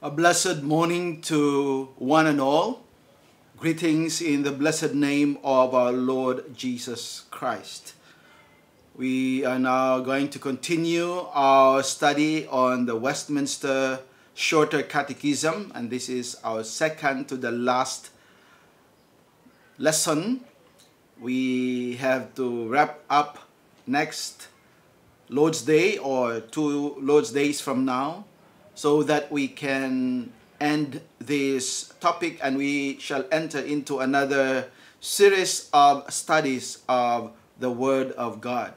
A blessed morning to one and all. Greetings in the blessed name of our Lord Jesus Christ. We are now going to continue our study on the Westminster Shorter Catechism, and this is our second to the last lesson. We have to wrap up next Lord's Day or two Lord's Days from now so that we can end this topic and we shall enter into another series of studies of the Word of God.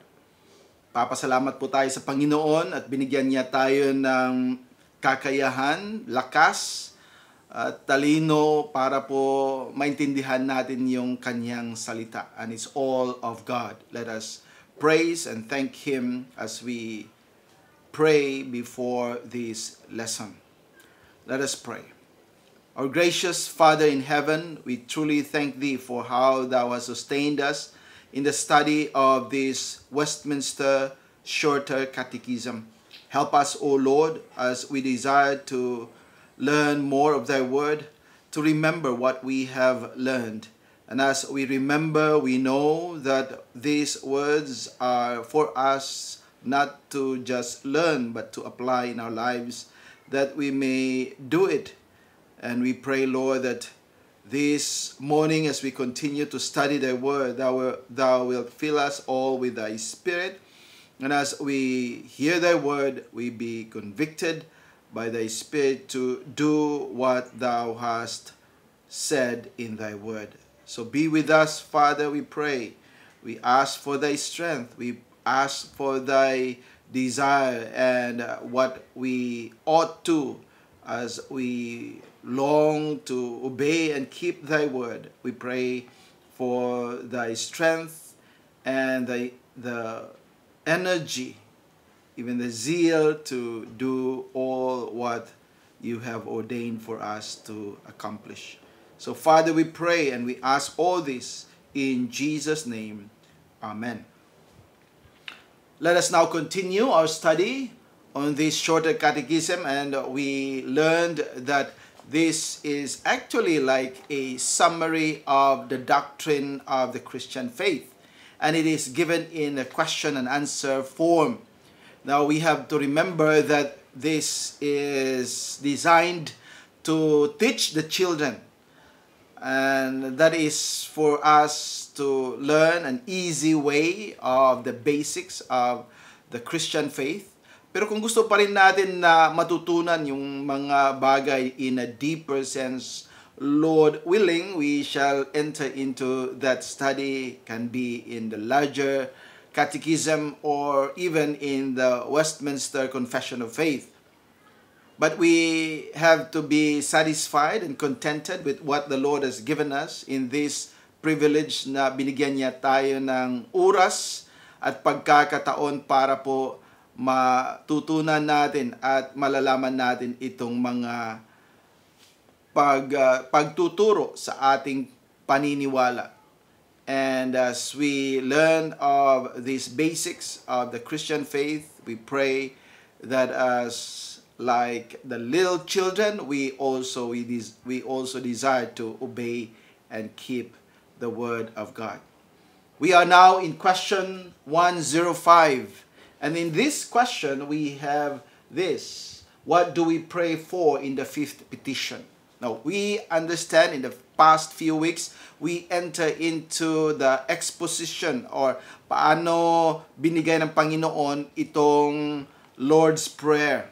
Papasalamat po tayo sa Panginoon at binigyan niya tayo ng kakayahan, lakas, at talino para po maintindihan natin yung kanyang salita. And it's all of God. Let us praise and thank Him as we pray before this lesson. Let us pray. Our gracious Father in heaven, we truly thank Thee for how Thou hast sustained us in the study of this Westminster Shorter Catechism. Help us, O Lord, as we desire to learn more of Thy Word, to remember what we have learned. And as we remember, we know that these words are for us not to just learn, but to apply in our lives, that we may do it. And we pray, Lord, that this morning as we continue to study thy word, thou, thou wilt fill us all with thy spirit. And as we hear thy word, we be convicted by thy spirit to do what thou hast said in thy word. So be with us, Father, we pray. We ask for thy strength. We ask for thy desire and what we ought to as we long to obey and keep thy word. We pray for thy strength and thy, the energy, even the zeal to do all what you have ordained for us to accomplish. So, Father, we pray and we ask all this in Jesus' name. Amen. Let us now continue our study on this shorter catechism and we learned that this is actually like a summary of the doctrine of the Christian faith and it is given in a question and answer form. Now we have to remember that this is designed to teach the children and that is for us to learn an easy way of the basics of the Christian faith. Pero kung gusto pa rin natin na matutunan yung mga bagay in a deeper sense, Lord willing, we shall enter into that study, can be in the larger catechism or even in the Westminster Confession of Faith. But we have to be satisfied and contented with what the Lord has given us in this privilege na binigyan niya tayo ng oras at pagkakataon para po matutunan natin at malalaman natin itong mga pag, uh, pagtuturo sa ating paniniwala. And as we learn of these basics of the Christian faith, we pray that as like the little children, we also we, des- we also desire to obey and keep the Word of God. We are now in question 105. And in this question, we have this What do we pray for in the fifth petition? Now, we understand in the past few weeks, we enter into the exposition or paano binigay ng Panginoon itong Lord's Prayer.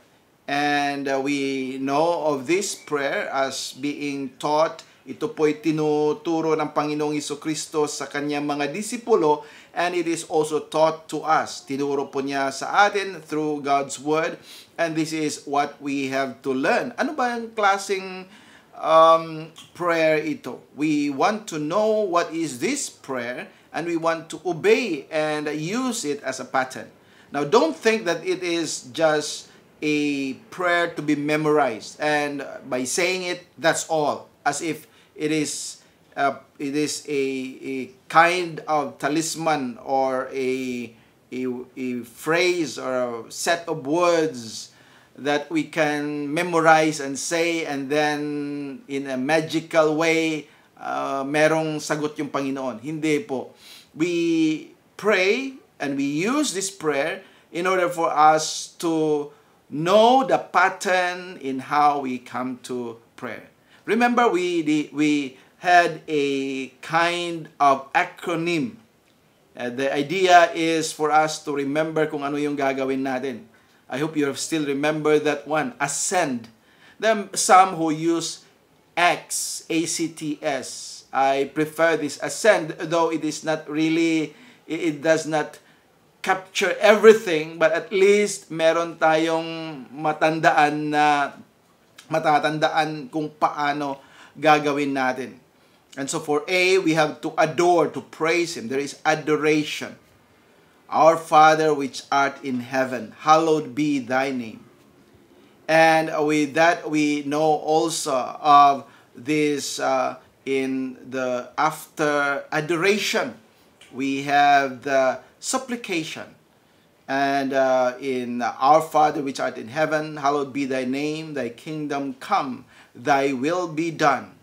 And uh, we know of this prayer as being taught Ito po ay tinuturo ng Panginoong Iso Kristo sa kanyang mga disipulo and it is also taught to us. Tinuro po niya sa atin through God's Word and this is what we have to learn. Ano ba ang klaseng um, prayer ito? We want to know what is this prayer and we want to obey and use it as a pattern. Now don't think that it is just a prayer to be memorized and by saying it, that's all as if it is a uh, it is a, a kind of talisman or a, a, a phrase or a set of words that we can memorize and say and then in a magical way uh, merong sagot yung Panginoon. Hindi po. We pray and we use this prayer in order for us to know the pattern in how we come to prayer. Remember, we, the, we had a kind of acronym. Uh, the idea is for us to remember kung ano yung gagawin natin. I hope you have still remember that one, ascend. There some who use X, A-C-T-S. I prefer this ascend, though it is not really, it does not capture everything, but at least meron tayong matandaan na matatandaan kung paano gagawin natin. And so for A, we have to adore, to praise Him. There is adoration. Our Father which art in heaven, hallowed be thy name. And with that, we know also of this uh, in the after adoration, we have the supplication. And uh, in Our Father which art in heaven, hallowed be thy name, thy kingdom come, thy will be done.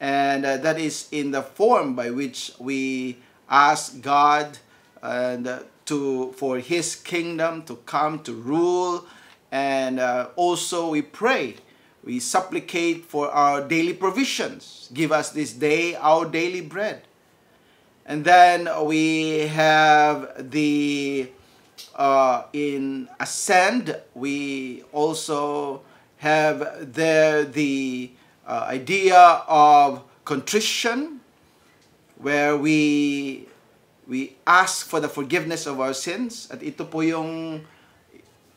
And uh, that is in the form by which we ask God and, uh, to, for his kingdom to come to rule. And uh, also we pray, we supplicate for our daily provisions. Give us this day our daily bread. And then we have the uh, in ascend we also have there the uh, idea of contrition where we we ask for the forgiveness of our sins at ito po yung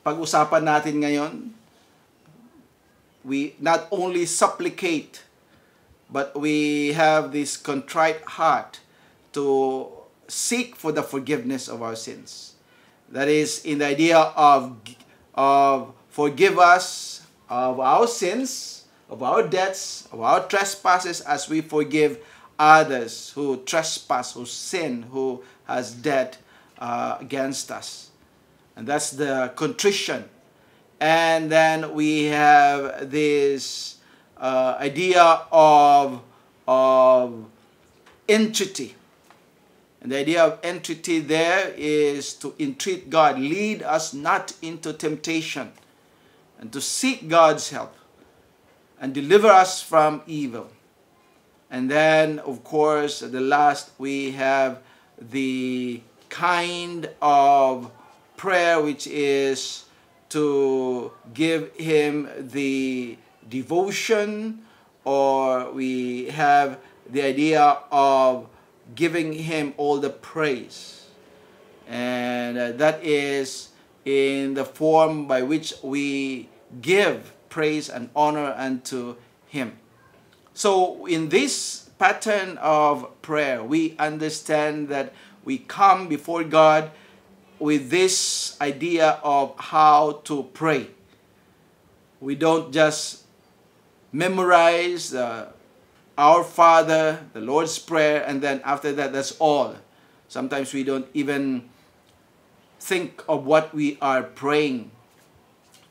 pag-usapan natin ngayon we not only supplicate but we have this contrite heart to seek for the forgiveness of our sins That is, in the idea of, of forgive us of our sins, of our debts, of our trespasses as we forgive others who trespass, who sin, who has debt uh, against us. And that's the contrition. And then we have this uh, idea of, of entreaty, and the idea of entreaty there is to entreat God, lead us not into temptation, and to seek God's help and deliver us from evil. And then, of course, at the last, we have the kind of prayer which is to give him the devotion, or we have the idea of giving him all the praise. And uh, that is in the form by which we give praise and honor unto him. So in this pattern of prayer, we understand that we come before God with this idea of how to pray. We don't just memorize the our Father, the Lord's Prayer, and then after that, that's all. Sometimes we don't even think of what we are praying.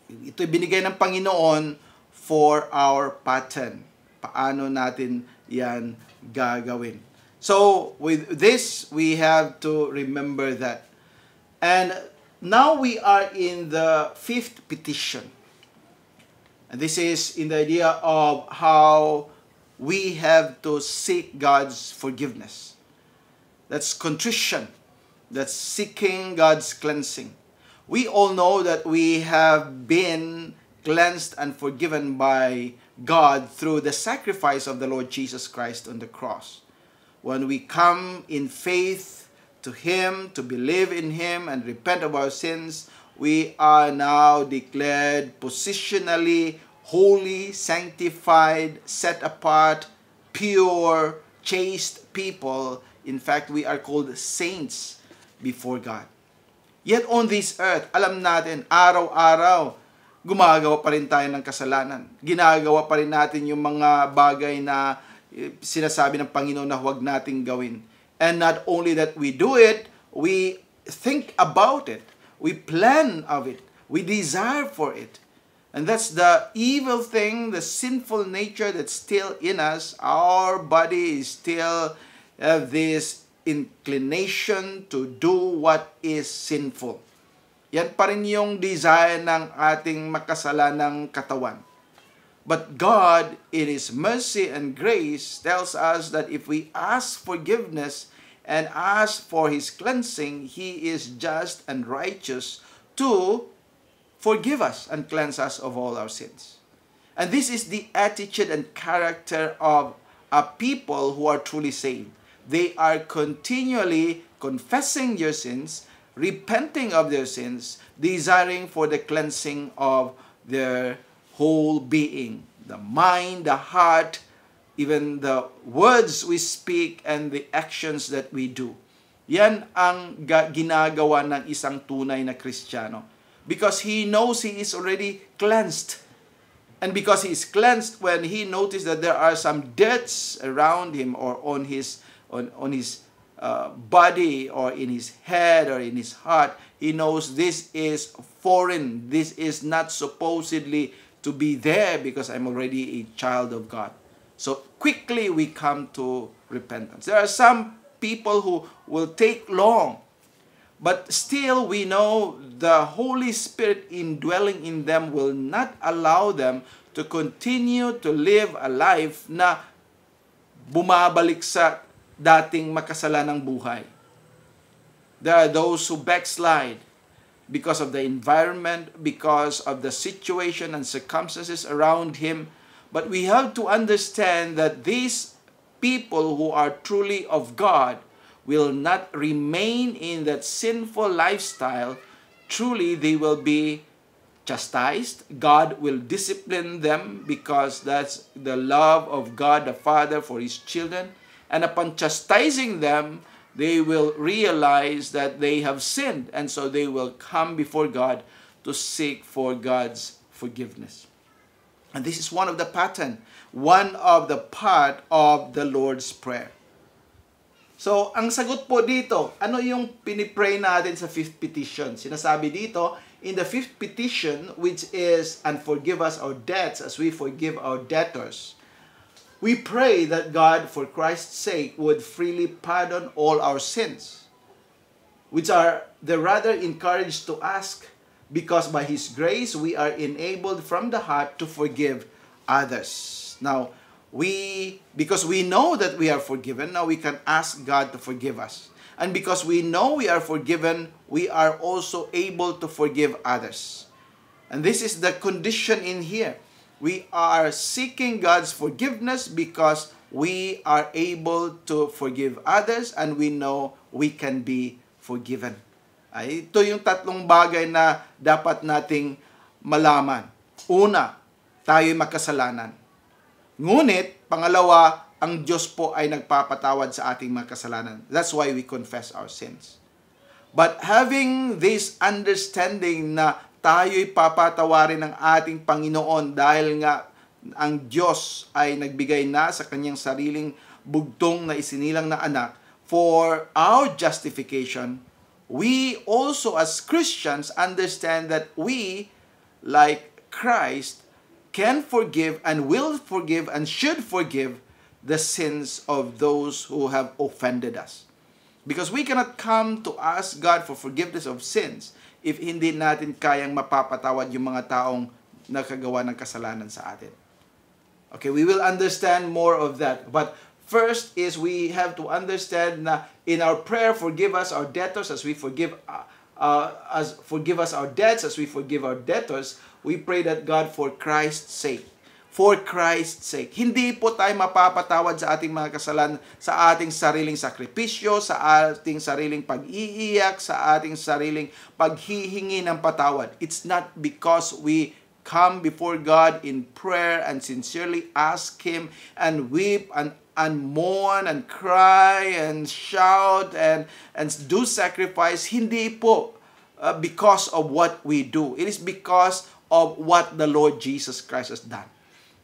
Ito binigay ng Panginoon for our pattern. Paano natin yan gagawin. So, with this, we have to remember that. And now we are in the fifth petition. And this is in the idea of how we have to seek God's forgiveness. That's contrition. That's seeking God's cleansing. We all know that we have been cleansed and forgiven by God through the sacrifice of the Lord Jesus Christ on the cross. When we come in faith to Him, to believe in Him, and repent of our sins, we are now declared positionally holy, sanctified, set apart, pure, chaste people. In fact, we are called saints before God. Yet on this earth, alam natin, araw-araw, gumagawa pa rin tayo ng kasalanan. Ginagawa pa rin natin yung mga bagay na eh, sinasabi ng Panginoon na huwag nating gawin. And not only that we do it, we think about it. We plan of it. We desire for it. And that's the evil thing, the sinful nature that's still in us. Our body is still have this inclination to do what is sinful. Yan pa rin yung desire ng ating makasalanang katawan. But God, in His mercy and grace, tells us that if we ask forgiveness and ask for His cleansing, He is just and righteous to Forgive us and cleanse us of all our sins. And this is the attitude and character of a people who are truly saved. They are continually confessing your sins, repenting of their sins, desiring for the cleansing of their whole being the mind, the heart, even the words we speak, and the actions that we do. Yan ang ginagawa ng isang tunay na Kristiyano. because he knows he is already cleansed. And because he is cleansed, when he noticed that there are some debts around him or on his, on, on his uh, body or in his head or in his heart, he knows this is foreign. This is not supposedly to be there because I'm already a child of God. So quickly we come to repentance. There are some people who will take long But still, we know the Holy Spirit indwelling in them will not allow them to continue to live a life na bumabalik sa dating makasalanang buhay. There are those who backslide because of the environment, because of the situation and circumstances around him. But we have to understand that these people who are truly of God – will not remain in that sinful lifestyle, truly they will be chastised. God will discipline them because that's the love of God the Father for His children. And upon chastising them, they will realize that they have sinned. And so they will come before God to seek for God's forgiveness. And this is one of the pattern, one of the part of the Lord's Prayer. So, ang sagot po dito, ano yung pinipray natin sa fifth petition? Sinasabi dito, in the fifth petition, which is, and forgive us our debts as we forgive our debtors, we pray that God, for Christ's sake, would freely pardon all our sins, which are the rather encouraged to ask, because by His grace we are enabled from the heart to forgive others. Now, we because we know that we are forgiven now we can ask god to forgive us and because we know we are forgiven we are also able to forgive others and this is the condition in here we are seeking god's forgiveness because we are able to forgive others and we know we can be forgiven ay ito yung tatlong bagay na dapat nating malaman una tayo'y makasalanan Ngunit, pangalawa, ang Diyos po ay nagpapatawad sa ating mga kasalanan. That's why we confess our sins. But having this understanding na tayo'y papatawarin ng ating Panginoon dahil nga ang Diyos ay nagbigay na sa kanyang sariling bugtong na isinilang na anak for our justification, we also as Christians understand that we, like Christ, can forgive and will forgive and should forgive the sins of those who have offended us. Because we cannot come to ask God for forgiveness of sins if hindi natin kayang mapapatawad yung mga taong nakagawa ng kasalanan sa atin. Okay, we will understand more of that. But first is we have to understand na in our prayer, forgive us our debtors as we forgive uh, uh, as forgive us our debts as we forgive our debtors. We pray that God for Christ's sake. For Christ's sake. Hindi po tayo mapapatawad sa ating mga kasalanan, sa ating sariling sakripisyo, sa ating sariling pag-iiyak, sa ating sariling paghihingi ng patawad. It's not because we come before God in prayer and sincerely ask Him and weep and and mourn and cry and shout and and do sacrifice hindi po uh, because of what we do it is because of what the Lord Jesus Christ has done.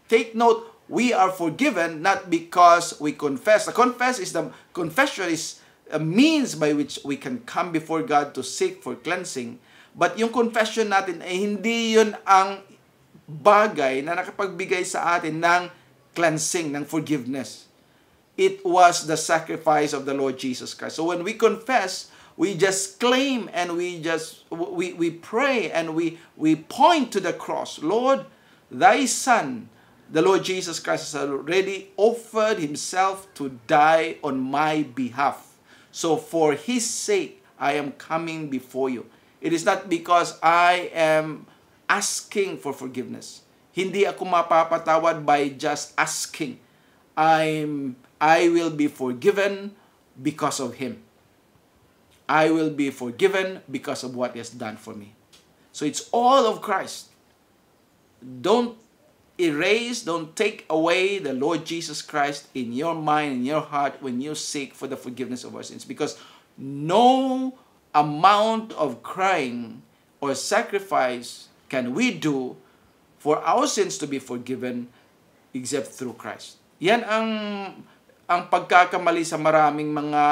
Take note, we are forgiven not because we confess. The confess is the confession is a means by which we can come before God to seek for cleansing. But yung confession natin ay eh, hindi yun ang bagay na nakapagbigay sa atin ng cleansing, ng forgiveness. It was the sacrifice of the Lord Jesus Christ. So when we confess, we just claim and we just we, we pray and we we point to the cross lord thy son the lord jesus christ has already offered himself to die on my behalf so for his sake i am coming before you it is not because i am asking for forgiveness hindi ako mapapatawad by just asking i'm i will be forgiven because of him I will be forgiven because of what he has done for me. So it's all of Christ. Don't erase, don't take away the Lord Jesus Christ in your mind, in your heart when you seek for the forgiveness of our sins. Because no amount of crying or sacrifice can we do for our sins to be forgiven except through Christ. Yan ang ang pagkakamali sa maraming mga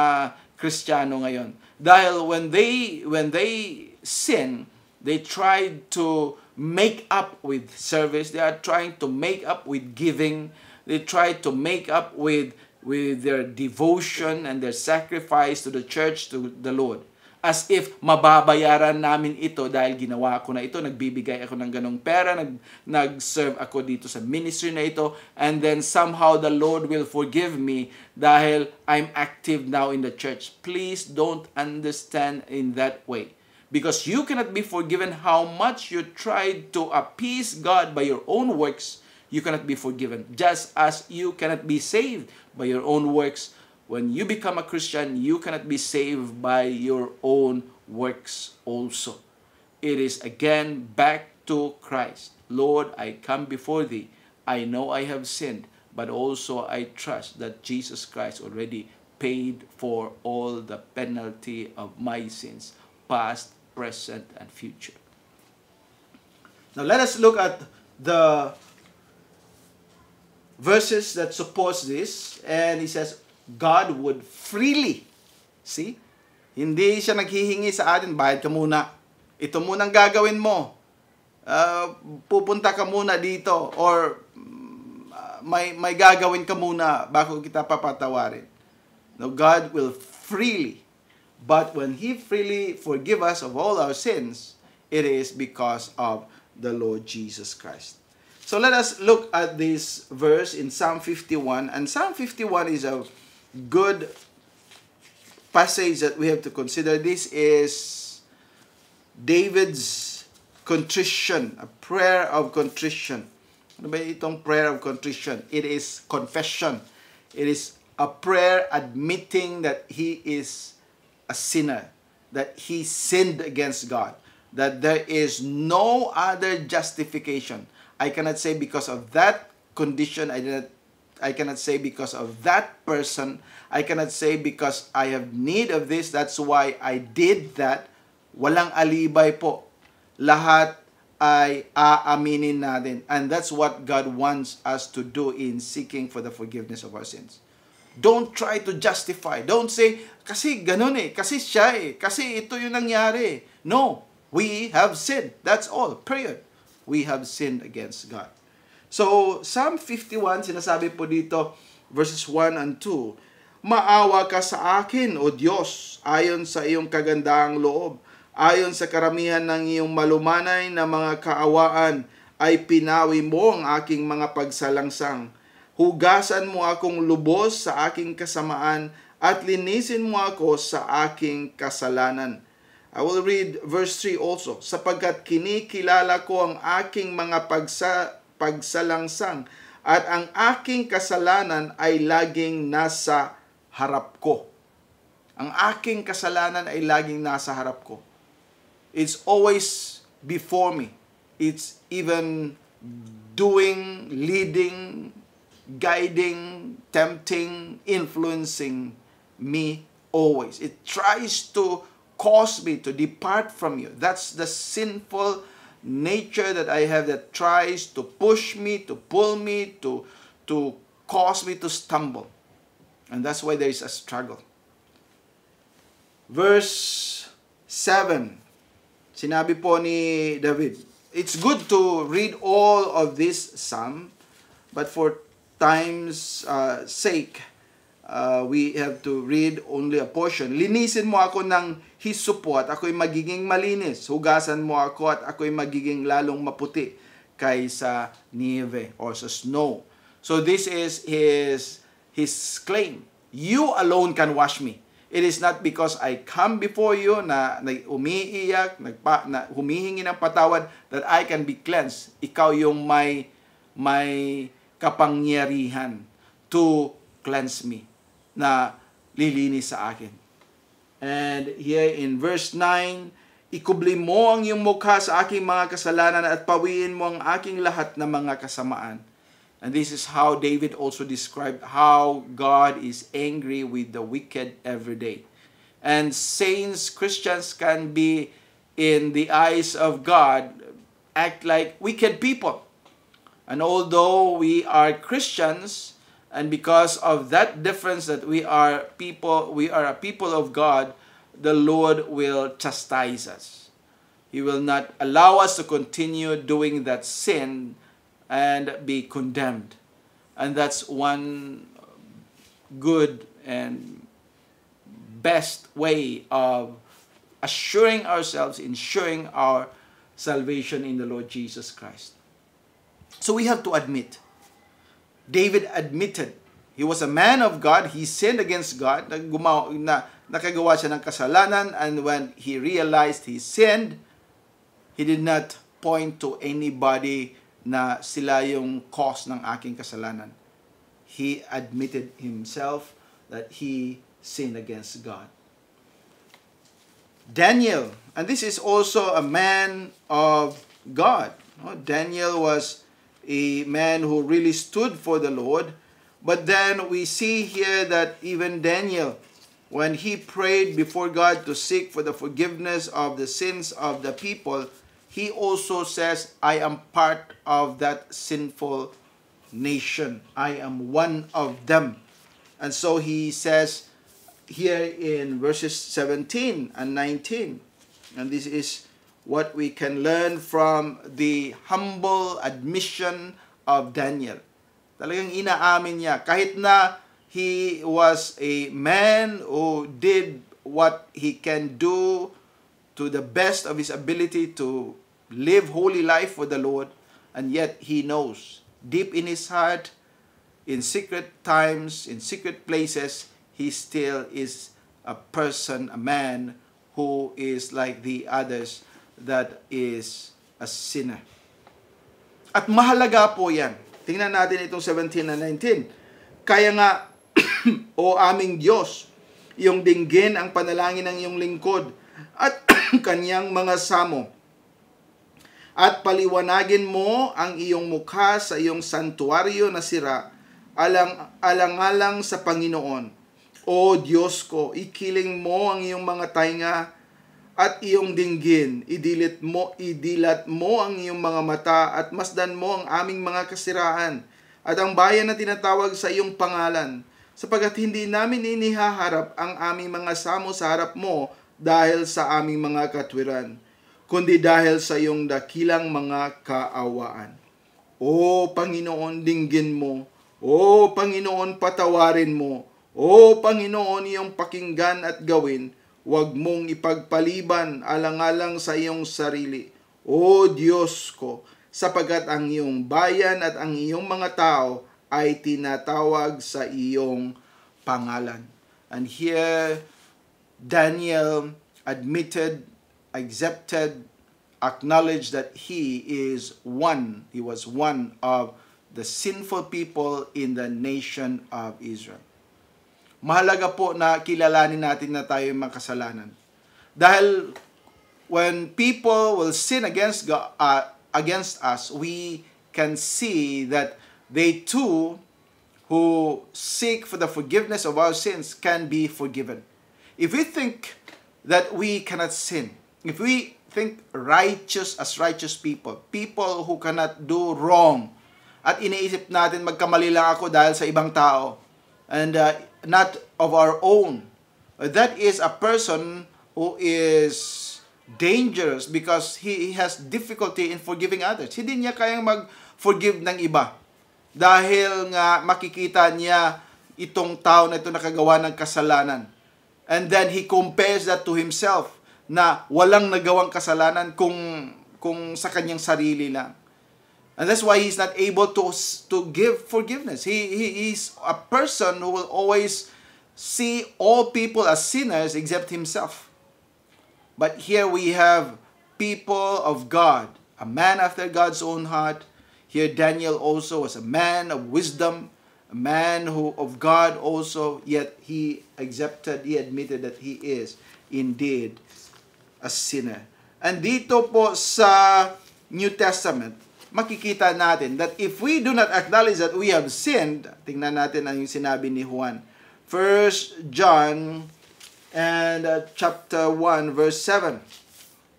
Kristiyano ngayon. Dahil when they, when they sin, they tried to make up with service. They are trying to make up with giving. They try to make up with, with their devotion and their sacrifice to the church, to the Lord. as if mababayaran namin ito dahil ginawa ko na ito, nagbibigay ako ng ganong pera, nag, nag-serve ako dito sa ministry na ito, and then somehow the Lord will forgive me dahil I'm active now in the church. Please don't understand in that way. Because you cannot be forgiven how much you tried to appease God by your own works, you cannot be forgiven. Just as you cannot be saved by your own works, When you become a Christian, you cannot be saved by your own works also. It is again back to Christ. Lord, I come before thee. I know I have sinned, but also I trust that Jesus Christ already paid for all the penalty of my sins, past, present, and future. Now let us look at the verses that supports this. And he says, God would freely. See? Hindi siya naghihingi sa atin, bayad ka muna. Ito muna ang gagawin mo. Uh, pupunta ka muna dito or uh, may, may gagawin ka muna bago kita papatawarin. No, God will freely. But when He freely forgive us of all our sins, it is because of the Lord Jesus Christ. So let us look at this verse in Psalm 51. And Psalm 51 is a good passage that we have to consider this is David's contrition, a prayer of contrition. Ano ba itong prayer of contrition? It is confession. It is a prayer admitting that he is a sinner, that he sinned against God, that there is no other justification. I cannot say because of that condition I did not I cannot say because of that person. I cannot say because I have need of this. That's why I did that. Walang alibay po. Lahat ay aaminin natin. And that's what God wants us to do in seeking for the forgiveness of our sins. Don't try to justify. Don't say, kasi ganun eh, kasi siya eh, kasi ito yung nangyari. No, we have sinned. That's all, period. We have sinned against God. So, Psalm 51, sinasabi po dito, verses 1 and 2, Maawa ka sa akin, O Diyos, ayon sa iyong kagandaang loob, ayon sa karamihan ng iyong malumanay na mga kaawaan, ay pinawi mo ang aking mga pagsalangsang. Hugasan mo akong lubos sa aking kasamaan, at linisin mo ako sa aking kasalanan. I will read verse 3 also, sapagkat kinikilala ko ang aking mga pagsa pagsalangsang at ang aking kasalanan ay laging nasa harap ko. Ang aking kasalanan ay laging nasa harap ko. It's always before me. It's even doing, leading, guiding, tempting, influencing me always. It tries to cause me to depart from you. That's the sinful nature that I have that tries to push me, to pull me, to, to cause me to stumble. And that's why there is a struggle. Verse 7, sinabi po ni David, It's good to read all of this psalm, but for time's uh, sake, uh, we have to read only a portion. Linisin mo ako ng hisupo at ako'y magiging malinis. Hugasan mo ako at ako'y magiging lalong maputi kaysa nieve or sa snow. So this is his, his claim. You alone can wash me. It is not because I come before you na, na umiiyak, nagpa, na humihingi ng patawad that I can be cleansed. Ikaw yung may, may kapangyarihan to cleanse me na lilinis sa akin. And here in verse 9, Ikubli mo ang iyong mukha sa aking mga kasalanan at pawiin mo ang aking lahat na mga kasamaan. And this is how David also described how God is angry with the wicked every day. And saints, Christians can be, in the eyes of God, act like wicked people. And although we are Christians, and because of that difference that we are people, we are a people of God, the Lord will chastise us. He will not allow us to continue doing that sin and be condemned. And that's one good and best way of assuring ourselves, ensuring our salvation in the Lord Jesus Christ. So we have to admit David admitted He was a man of God. He sinned against God. Gumawa, na, nakagawa siya ng kasalanan. And when he realized he sinned, he did not point to anybody na sila yung cause ng aking kasalanan. He admitted himself that he sinned against God. Daniel, and this is also a man of God. Oh, Daniel was a man who really stood for the Lord. But then we see here that even Daniel, when he prayed before God to seek for the forgiveness of the sins of the people, he also says, I am part of that sinful nation. I am one of them. And so he says here in verses 17 and 19, and this is what we can learn from the humble admission of Daniel. Talagang inaamin niya, kahit na he was a man who did what he can do to the best of his ability to live holy life for the Lord, and yet he knows deep in his heart, in secret times, in secret places, he still is a person, a man who is like the others that is a sinner. At mahalaga po yan. Tingnan natin itong 17 na 19. Kaya nga, o aming Diyos, iyong dinggin ang panalangin ng iyong lingkod at kanyang mga samo. At paliwanagin mo ang iyong mukha sa iyong santuario na sira alang, alang-alang sa Panginoon. O Diyos ko, ikiling mo ang iyong mga tainga at iyong dinggin. Idilit mo, idilat mo ang iyong mga mata at masdan mo ang aming mga kasiraan at ang bayan na tinatawag sa iyong pangalan sapagkat hindi namin inihaharap ang aming mga samo sa harap mo dahil sa aming mga katwiran, kundi dahil sa iyong dakilang mga kaawaan. O Panginoon, dinggin mo. O Panginoon, patawarin mo. O Panginoon, iyong pakinggan at gawin Huwag mong ipagpaliban alang-alang sa iyong sarili. O Diyos ko, sapagat ang iyong bayan at ang iyong mga tao ay tinatawag sa iyong pangalan. And here, Daniel admitted, accepted, acknowledged that he is one. He was one of the sinful people in the nation of Israel mahalaga po na kilalanin natin na tayo yung makasalanan. Dahil when people will sin against God, uh, against us, we can see that they too who seek for the forgiveness of our sins can be forgiven. If we think that we cannot sin, if we think righteous as righteous people, people who cannot do wrong, at iniisip natin magkamali lang ako dahil sa ibang tao, and uh, not of our own. That is a person who is dangerous because he has difficulty in forgiving others. Hindi niya kayang mag-forgive ng iba. Dahil nga makikita niya itong tao na ito nakagawa ng kasalanan. And then he compares that to himself na walang nagawang kasalanan kung kung sa kanyang sarili lang. And that's why he's not able to, to give forgiveness. He, he is a person who will always see all people as sinners except himself. But here we have people of God, a man after God's own heart. Here Daniel also was a man of wisdom, a man who of God also, yet he accepted, he admitted that he is indeed a sinner. And dito po sa New Testament, makikita natin that if we do not acknowledge that we have sinned, tingnan natin ang yung sinabi ni Juan. 1 John and uh, chapter 1 verse 7.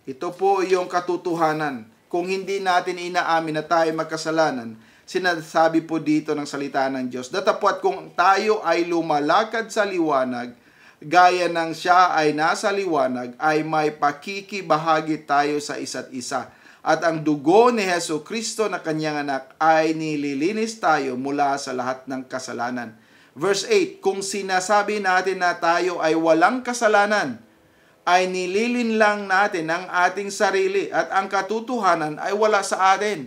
Ito po yung katotohanan. Kung hindi natin inaamin na tayo magkasalanan, sinasabi po dito ng salita ng Diyos. Datapwat kung tayo ay lumalakad sa liwanag, gaya ng siya ay nasa liwanag, ay may pakikibahagi tayo sa isa't isa at ang dugo ni Heso Kristo na kanyang anak ay nililinis tayo mula sa lahat ng kasalanan. Verse 8, kung sinasabi natin na tayo ay walang kasalanan, ay nililin lang natin ang ating sarili at ang katotohanan ay wala sa atin.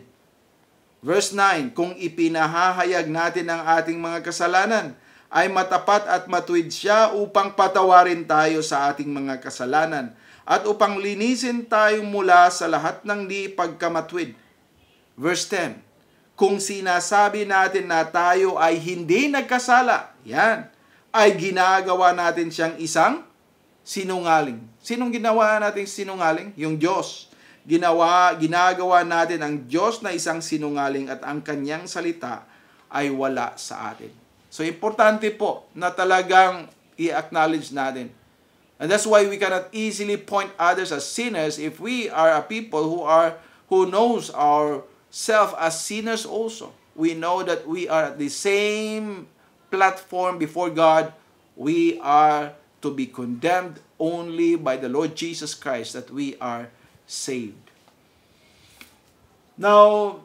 Verse 9, kung ipinahahayag natin ang ating mga kasalanan, ay matapat at matuwid siya upang patawarin tayo sa ating mga kasalanan at upang linisin tayo mula sa lahat ng di pagkamatwid. Verse 10, Kung sinasabi natin na tayo ay hindi nagkasala, yan, ay ginagawa natin siyang isang sinungaling. Sinong ginawa natin sinungaling? Yung Diyos. Ginawa, ginagawa natin ang Diyos na isang sinungaling at ang kanyang salita ay wala sa atin. So, importante po na talagang i-acknowledge natin And that's why we cannot easily point others as sinners if we are a people who are who knows ourselves as sinners also. We know that we are at the same platform before God. We are to be condemned only by the Lord Jesus Christ that we are saved. Now,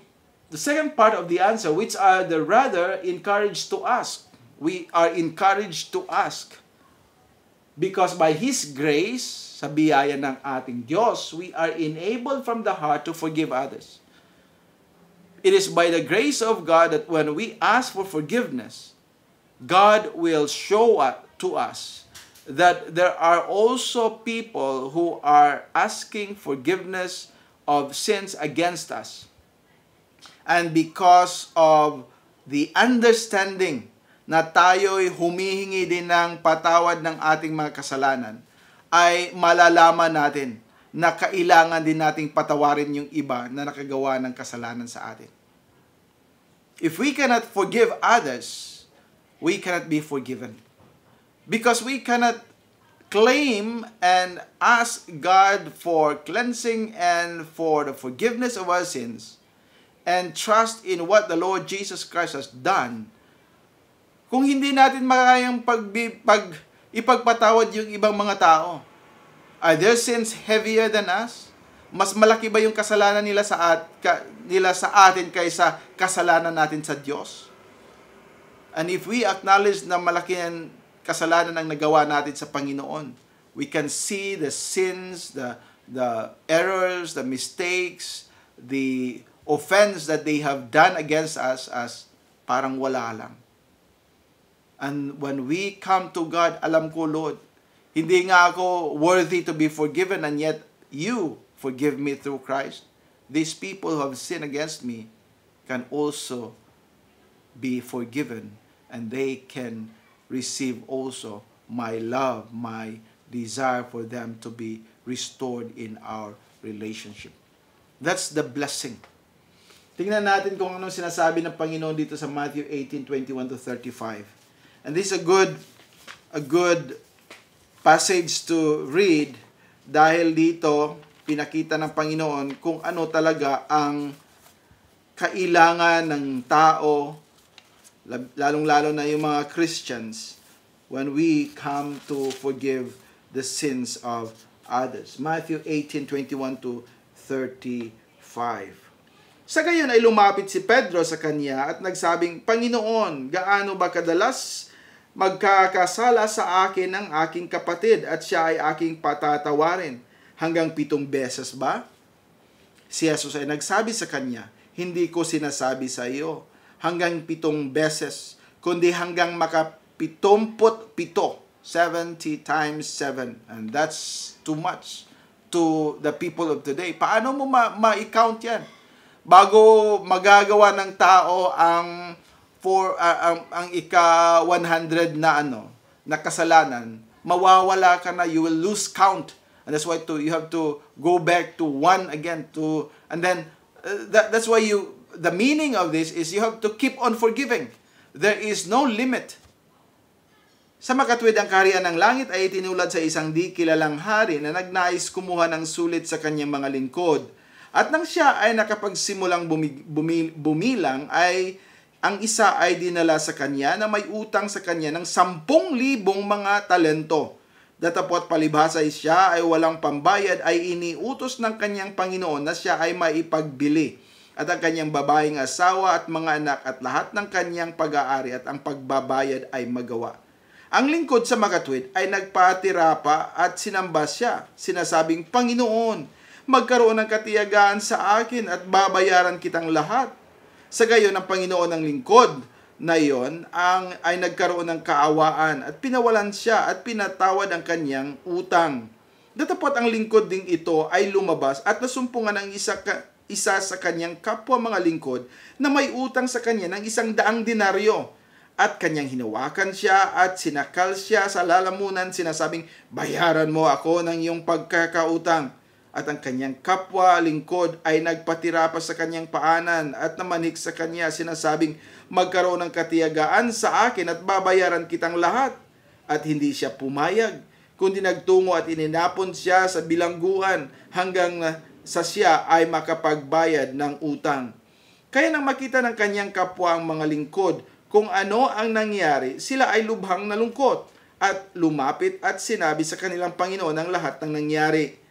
the second part of the answer, which are the rather encouraged to ask. We are encouraged to ask. Because by His grace, sa biyaya ng ating Diyos, we are enabled from the heart to forgive others. It is by the grace of God that when we ask for forgiveness, God will show to us that there are also people who are asking forgiveness of sins against us. And because of the understanding na tayo'y humihingi din ng patawad ng ating mga kasalanan, ay malalaman natin na kailangan din nating patawarin yung iba na nakagawa ng kasalanan sa atin. If we cannot forgive others, we cannot be forgiven. Because we cannot claim and ask God for cleansing and for the forgiveness of our sins and trust in what the Lord Jesus Christ has done kung hindi natin makakayang pagbi, pag, ipagpatawad yung ibang mga tao, are their sins heavier than us? Mas malaki ba yung kasalanan nila sa, at, ka, nila sa atin kaysa kasalanan natin sa Diyos? And if we acknowledge na malaki ang kasalanan ang nagawa natin sa Panginoon, we can see the sins, the, the errors, the mistakes, the offense that they have done against us as parang wala lang. And when we come to God, alam ko, Lord, hindi nga ako worthy to be forgiven and yet you forgive me through Christ. These people who have sinned against me can also be forgiven and they can receive also my love, my desire for them to be restored in our relationship. That's the blessing. Tingnan natin kung anong sinasabi ng Panginoon dito sa Matthew 18:21 to 35. And this is a good a good passage to read dahil dito pinakita ng Panginoon kung ano talaga ang kailangan ng tao lalong-lalo na yung mga Christians when we come to forgive the sins of others. Matthew 18:21 to 35. Sa gayon ay lumapit si Pedro sa kanya at nagsabing, Panginoon, gaano ba kadalas magkakasala sa akin ng aking kapatid at siya ay aking patatawarin. Hanggang pitong beses ba? Si Jesus ay nagsabi sa kanya, hindi ko sinasabi sa iyo hanggang pitong beses, kundi hanggang makapitumpot pito, 70 times 7. And that's too much to the people of today. Paano mo ma- ma-count yan? Bago magagawa ng tao ang for uh, ang, ang ika 100 na ano na kasalanan mawawala ka na you will lose count and that's why to you have to go back to one again to and then uh, that, that's why you the meaning of this is you have to keep on forgiving there is no limit sa makatwid ang kaharian ng langit ay itinulad sa isang di kilalang hari na nagnais kumuha ng sulit sa kanyang mga lingkod at nang siya ay nakapagsimulang bumi, bumi, bumilang ay ang isa ay dinala sa kanya na may utang sa kanya ng 10,000 mga talento. Datapot palibhasa siya ay walang pambayad ay iniutos ng kanyang Panginoon na siya ay maipagbili at ang kanyang babaeng asawa at mga anak at lahat ng kanyang pag-aari at ang pagbabayad ay magawa. Ang lingkod sa makatwid ay nagpatira pa at sinamba siya, sinasabing, Panginoon, magkaroon ng katiyagaan sa akin at babayaran kitang lahat sa gayon, ng Panginoon ng lingkod na iyon ang, ay nagkaroon ng kaawaan at pinawalan siya at pinatawad ang kanyang utang. Datapot ang lingkod ding ito ay lumabas at nasumpungan ang isa, ka, isa sa kanyang kapwa mga lingkod na may utang sa kanya ng isang daang dinaryo at kanyang hinawakan siya at sinakal siya sa lalamunan sinasabing, bayaran mo ako ng iyong pagkakautang at ang kanyang kapwa lingkod ay nagpatira pa sa kanyang paanan at namanik sa kanya sinasabing magkaroon ng katiyagaan sa akin at babayaran kitang lahat at hindi siya pumayag kundi nagtungo at ininapon siya sa bilangguan hanggang ah, sa siya ay makapagbayad ng utang. Kaya nang makita ng kanyang kapwa ang mga lingkod kung ano ang nangyari, sila ay lubhang nalungkot at lumapit at sinabi sa kanilang Panginoon ang lahat ng nangyari.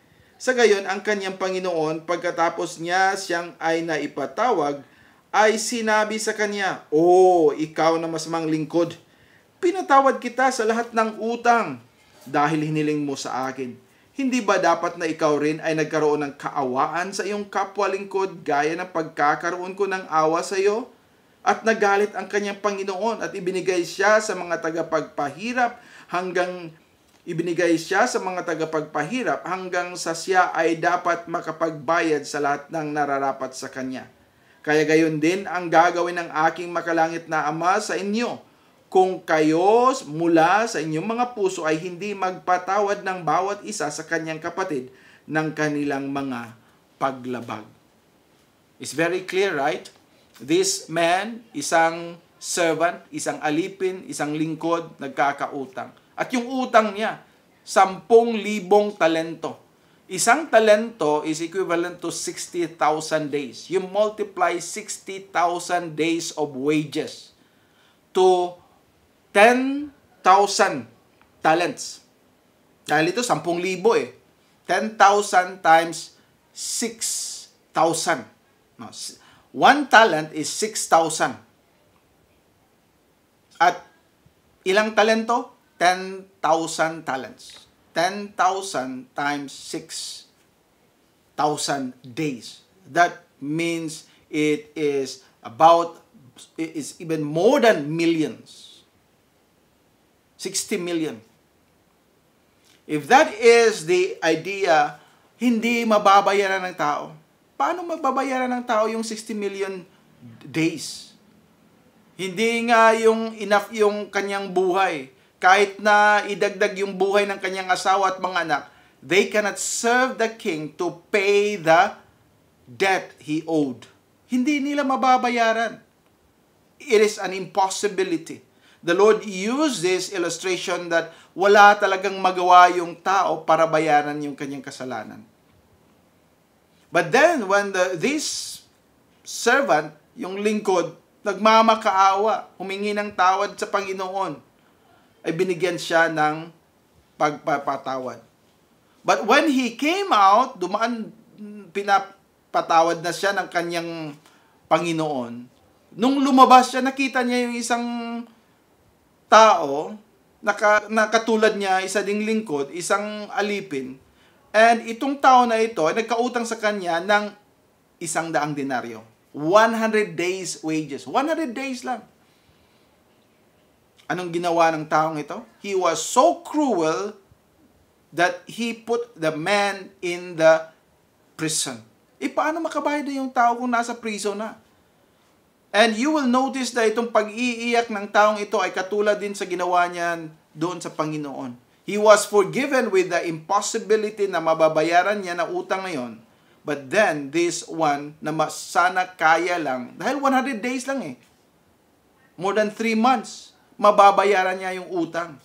Sa gayon, ang kanyang Panginoon pagkatapos niya siyang ay naipatawag, ay sinabi sa kanya, O oh, ikaw na masamang lingkod, pinatawad kita sa lahat ng utang dahil hiniling mo sa akin. Hindi ba dapat na ikaw rin ay nagkaroon ng kaawaan sa iyong kapwa lingkod gaya ng pagkakaroon ko ng awa sa iyo? At nagalit ang kanyang Panginoon at ibinigay siya sa mga tagapagpahirap hanggang Ibinigay siya sa mga tagapagpahirap hanggang sa siya ay dapat makapagbayad sa lahat ng nararapat sa kanya. Kaya gayon din ang gagawin ng aking makalangit na Ama sa inyo kung kayo mula sa inyong mga puso ay hindi magpatawad ng bawat isa sa kanyang kapatid ng kanilang mga paglabag. It's very clear, right? This man, isang servant, isang alipin, isang lingkod, nagkakautang at yung utang niya, 10,000 talento. Isang talento is equivalent to 60,000 days. You multiply 60,000 days of wages to 10,000 talents. Dahil ito, 10,000 eh. 10,000 times 6,000. No, one talent is 6,000. At ilang talento? 10,000 talents. 10,000 times 6,000 days. That means it is about, it is even more than millions. 60 million. If that is the idea, hindi mababayaran ng tao. Paano mababayaran ng tao yung 60 million days? Hindi nga yung enough yung kanyang buhay kahit na idagdag yung buhay ng kanyang asawa at mga anak, they cannot serve the king to pay the debt he owed. Hindi nila mababayaran. It is an impossibility. The Lord used this illustration that wala talagang magawa yung tao para bayaran yung kanyang kasalanan. But then, when the, this servant, yung lingkod, nagmamakaawa, humingi ng tawad sa Panginoon, ay binigyan siya ng pagpapatawad. But when he came out, dumaan, pinapatawad na siya ng kanyang Panginoon. Nung lumabas siya, nakita niya yung isang tao na katulad niya, isa ding lingkod, isang alipin. And itong tao na ito ay nagkautang sa kanya ng isang daang denaryo. 100 days wages. 100 days lang. Anong ginawa ng taong ito? He was so cruel that he put the man in the prison. E paano makabayad na yung tao kung nasa prison na? And you will notice na itong pag-iiyak ng taong ito ay katulad din sa ginawa niyan doon sa Panginoon. He was forgiven with the impossibility na mababayaran niya na utang na yon. But then, this one na sana kaya lang, dahil 100 days lang eh, more than 3 months mababayaran niya yung utang.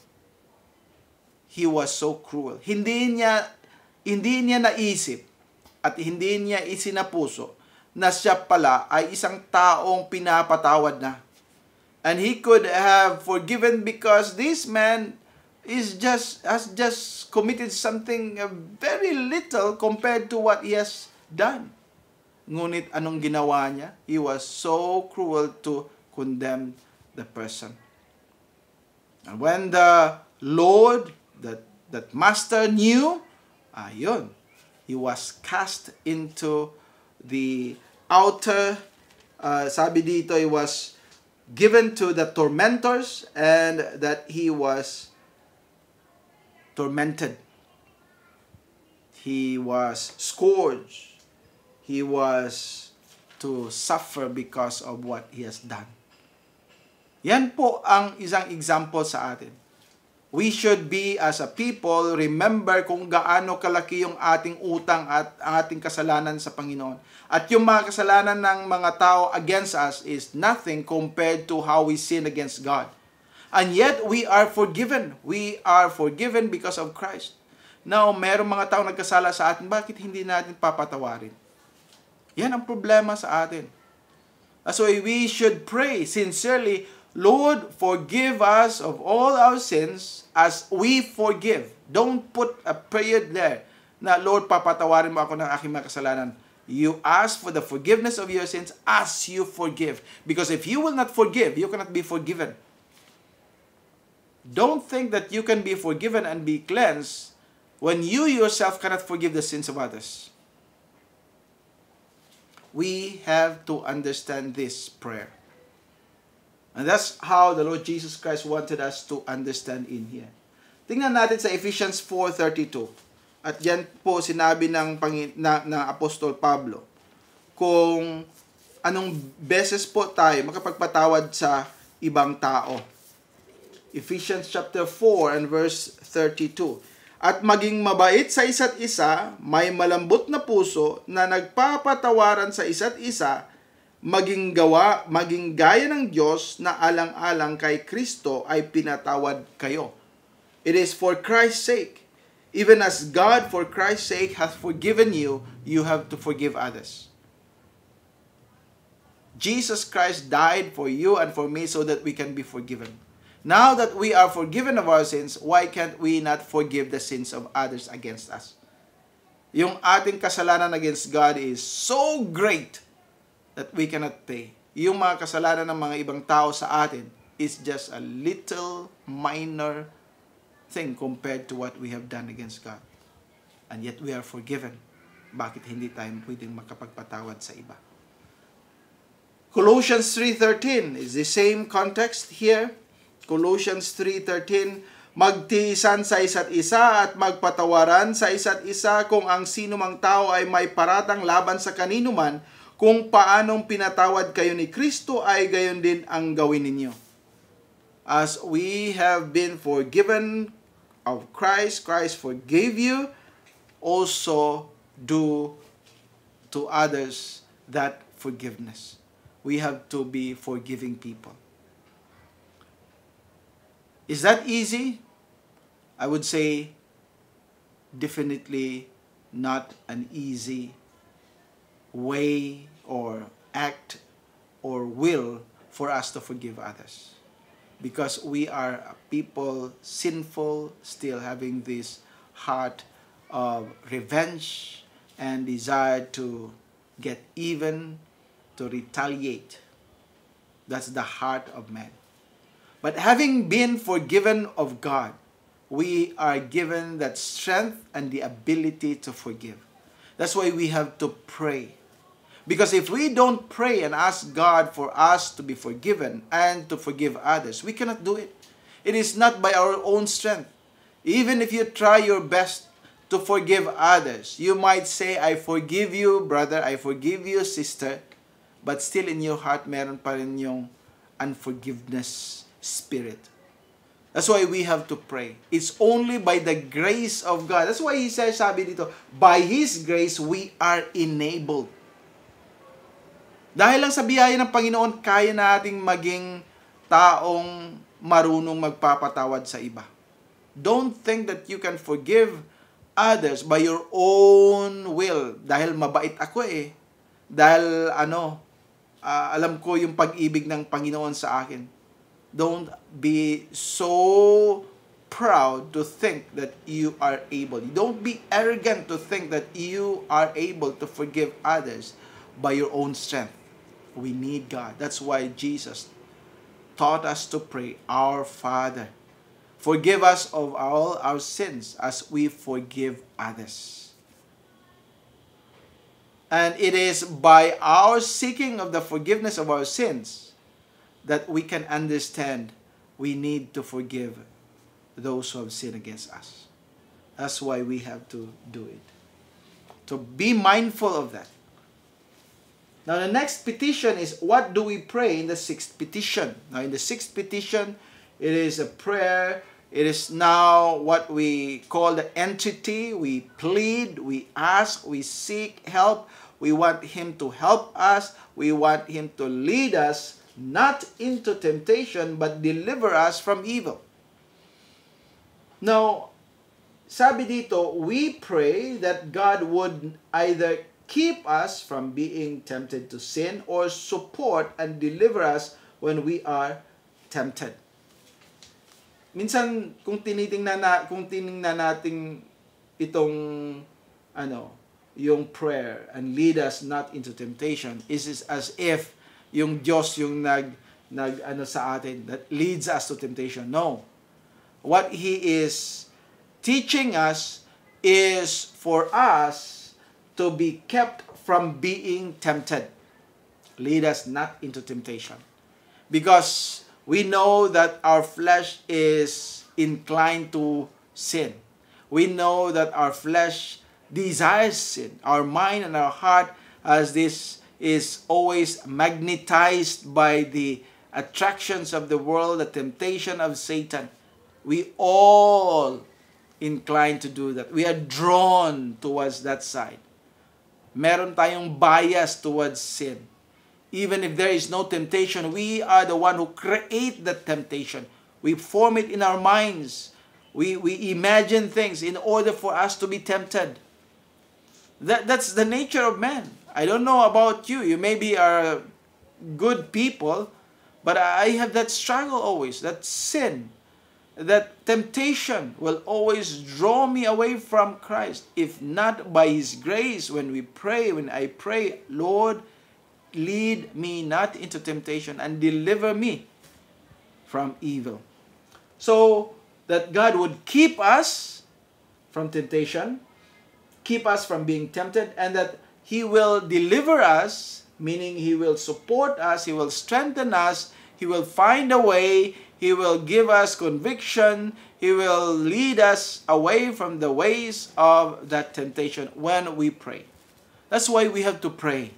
He was so cruel. Hindi niya hindi niya naisip at hindi niya isinapuso na siya pala ay isang taong pinapatawad na. And he could have forgiven because this man is just has just committed something uh, very little compared to what he has done. Ngunit anong ginawa niya? He was so cruel to condemn the person. And when the Lord, that, that master knew, ayun, he was cast into the outer, uh, sabi dito, he was given to the tormentors and that he was tormented. He was scourged. He was to suffer because of what he has done. Yan po ang isang example sa atin. We should be as a people remember kung gaano kalaki yung ating utang at ang ating kasalanan sa Panginoon. At yung mga kasalanan ng mga tao against us is nothing compared to how we sin against God. And yet we are forgiven. We are forgiven because of Christ. Now, merong mga tao nagkasala sa atin, bakit hindi natin papatawarin? Yan ang problema sa atin. That's we should pray sincerely Lord, forgive us of all our sins as we forgive. Don't put a prayer there na, Lord, papatawarin mo ako ng aking mga kasalanan. You ask for the forgiveness of your sins as you forgive. Because if you will not forgive, you cannot be forgiven. Don't think that you can be forgiven and be cleansed when you yourself cannot forgive the sins of others. We have to understand this prayer. And that's how the Lord Jesus Christ wanted us to understand in here. Tingnan natin sa Ephesians 4.32. At yan po sinabi ng, Pangin- na, ng Apostol Pablo kung anong beses po tayo makapagpatawad sa ibang tao. Ephesians chapter 4 and verse 32. At maging mabait sa isa't isa, may malambot na puso na nagpapatawaran sa isa't isa maging gawa, maging gaya ng Diyos na alang-alang kay Kristo ay pinatawad kayo. It is for Christ's sake. Even as God for Christ's sake hath forgiven you, you have to forgive others. Jesus Christ died for you and for me so that we can be forgiven. Now that we are forgiven of our sins, why can't we not forgive the sins of others against us? Yung ating kasalanan against God is so great that we cannot pay. Yung mga kasalanan ng mga ibang tao sa atin is just a little minor thing compared to what we have done against God. And yet we are forgiven. Bakit hindi tayo pwedeng makapagpatawad sa iba? Colossians 3.13 is the same context here. Colossians 3.13 magtiisan sa isa't isa at magpatawaran sa isa't isa kung ang sino mang tao ay may paratang laban sa kanino man kung paanong pinatawad kayo ni Kristo ay gayon din ang gawin ninyo. As we have been forgiven of Christ, Christ forgave you, also do to others that forgiveness. We have to be forgiving people. Is that easy? I would say definitely not an easy way or act or will for us to forgive others because we are people sinful still having this heart of revenge and desire to get even to retaliate that's the heart of man but having been forgiven of god we are given that strength and the ability to forgive That's why we have to pray. Because if we don't pray and ask God for us to be forgiven and to forgive others, we cannot do it. It is not by our own strength. Even if you try your best to forgive others, you might say, I forgive you, brother, I forgive you, sister, but still in your heart, meron pa rin yung unforgiveness spirit. That's why we have to pray. It's only by the grace of God. That's why he says, sabi dito, by His grace, we are enabled. Dahil lang sa biyaya ng Panginoon, kaya nating maging taong marunong magpapatawad sa iba. Don't think that you can forgive others by your own will. Dahil mabait ako eh. Dahil ano, uh, alam ko yung pag-ibig ng Panginoon sa akin. don't be so proud to think that you are able. Don't be arrogant to think that you are able to forgive others by your own strength. We need God. That's why Jesus taught us to pray, Our Father, forgive us of all our sins as we forgive others. And it is by our seeking of the forgiveness of our sins that we can understand we need to forgive those who have sinned against us. That's why we have to do it. So be mindful of that. Now, the next petition is what do we pray in the sixth petition? Now, in the sixth petition, it is a prayer. It is now what we call the entity. We plead, we ask, we seek help. We want Him to help us. We want Him to lead us not into temptation, but deliver us from evil. Now, sabi dito, we pray that God would either keep us from being tempted to sin or support and deliver us when we are tempted. Minsan kung tinitingnan na kung tiningnan natin itong ano, yung prayer and lead us not into temptation, is as if yung Diyos yung nag nag ano sa atin that leads us to temptation. No. What he is teaching us is for us to be kept from being tempted. Lead us not into temptation. Because we know that our flesh is inclined to sin. We know that our flesh desires sin. Our mind and our heart has this is always magnetized by the attractions of the world, the temptation of Satan. We all inclined to do that. We are drawn towards that side. Meron tayong bias towards sin. Even if there is no temptation, we are the one who create that temptation. We form it in our minds. We, we imagine things in order for us to be tempted. That, that's the nature of man. I don't know about you. You maybe are uh, good people, but I have that struggle always, that sin, that temptation will always draw me away from Christ. If not by His grace, when we pray, when I pray, Lord, lead me not into temptation and deliver me from evil. So that God would keep us from temptation, keep us from being tempted, and that he will deliver us, meaning He will support us, He will strengthen us, He will find a way, He will give us conviction, He will lead us away from the ways of that temptation when we pray. That's why we have to pray.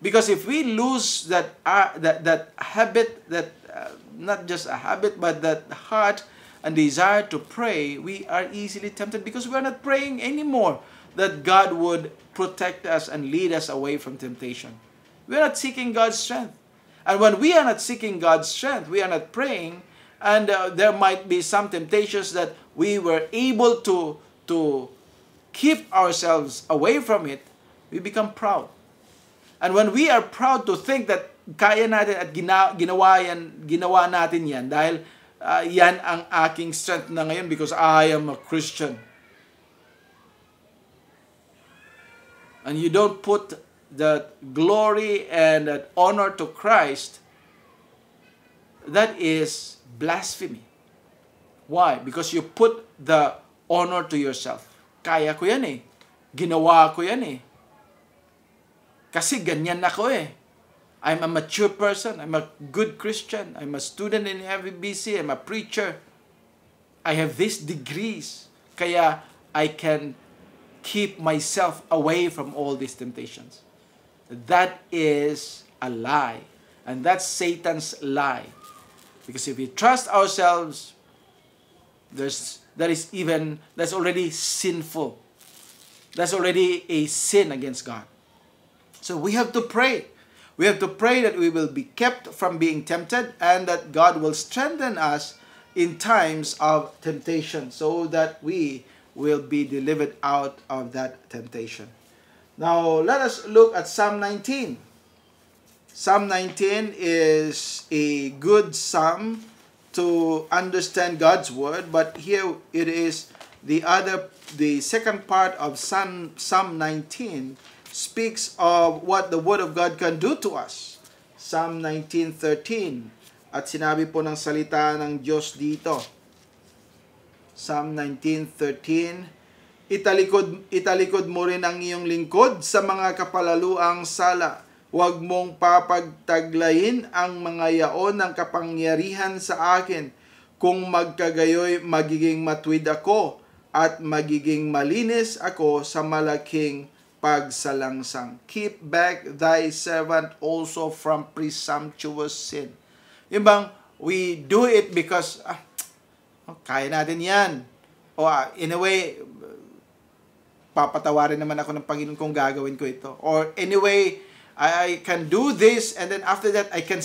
Because if we lose that, uh, that, that habit, that uh, not just a habit, but that heart and desire to pray, we are easily tempted because we are not praying anymore. that God would protect us and lead us away from temptation. We're not seeking God's strength. And when we are not seeking God's strength, we are not praying, and uh, there might be some temptations that we were able to, to keep ourselves away from it, we become proud. And when we are proud to think that kaya natin at ginawa, yan, ginawa natin yan dahil uh, yan ang aking strength na ngayon because I am a Christian. and you don't put that glory and that honor to Christ, that is blasphemy. Why? Because you put the honor to yourself. Kaya ko yan eh. Ginawa ko yan eh. Kasi ganyan ako eh. I'm a mature person. I'm a good Christian. I'm a student in FBC. I'm a preacher. I have these degrees. Kaya I can keep myself away from all these temptations. That is a lie. And that's Satan's lie. Because if we trust ourselves, there's, that is even, that's already sinful. That's already a sin against God. So we have to pray. We have to pray that we will be kept from being tempted and that God will strengthen us in times of temptation so that we will be delivered out of that temptation. Now, let us look at Psalm 19. Psalm 19 is a good psalm to understand God's word, but here it is the other the second part of Psalm, Psalm 19 speaks of what the word of God can do to us. Psalm 19:13 at sinabi po ng salita ng Diyos dito Psalm 19.13 Italikod, italikod mo rin ang iyong lingkod sa mga kapalaluang sala. Huwag mong papagtaglayin ang mga yaon ng kapangyarihan sa akin. Kung magkagayoy, magiging matwid ako at magiging malinis ako sa malaking pagsalangsang. Keep back thy servant also from presumptuous sin. Ibang, we do it because ah, Oh, kaya natin yan. O ah, in a way, papatawarin naman ako ng Panginoon kung gagawin ko ito. Or anyway, I, I can do this and then after that, I can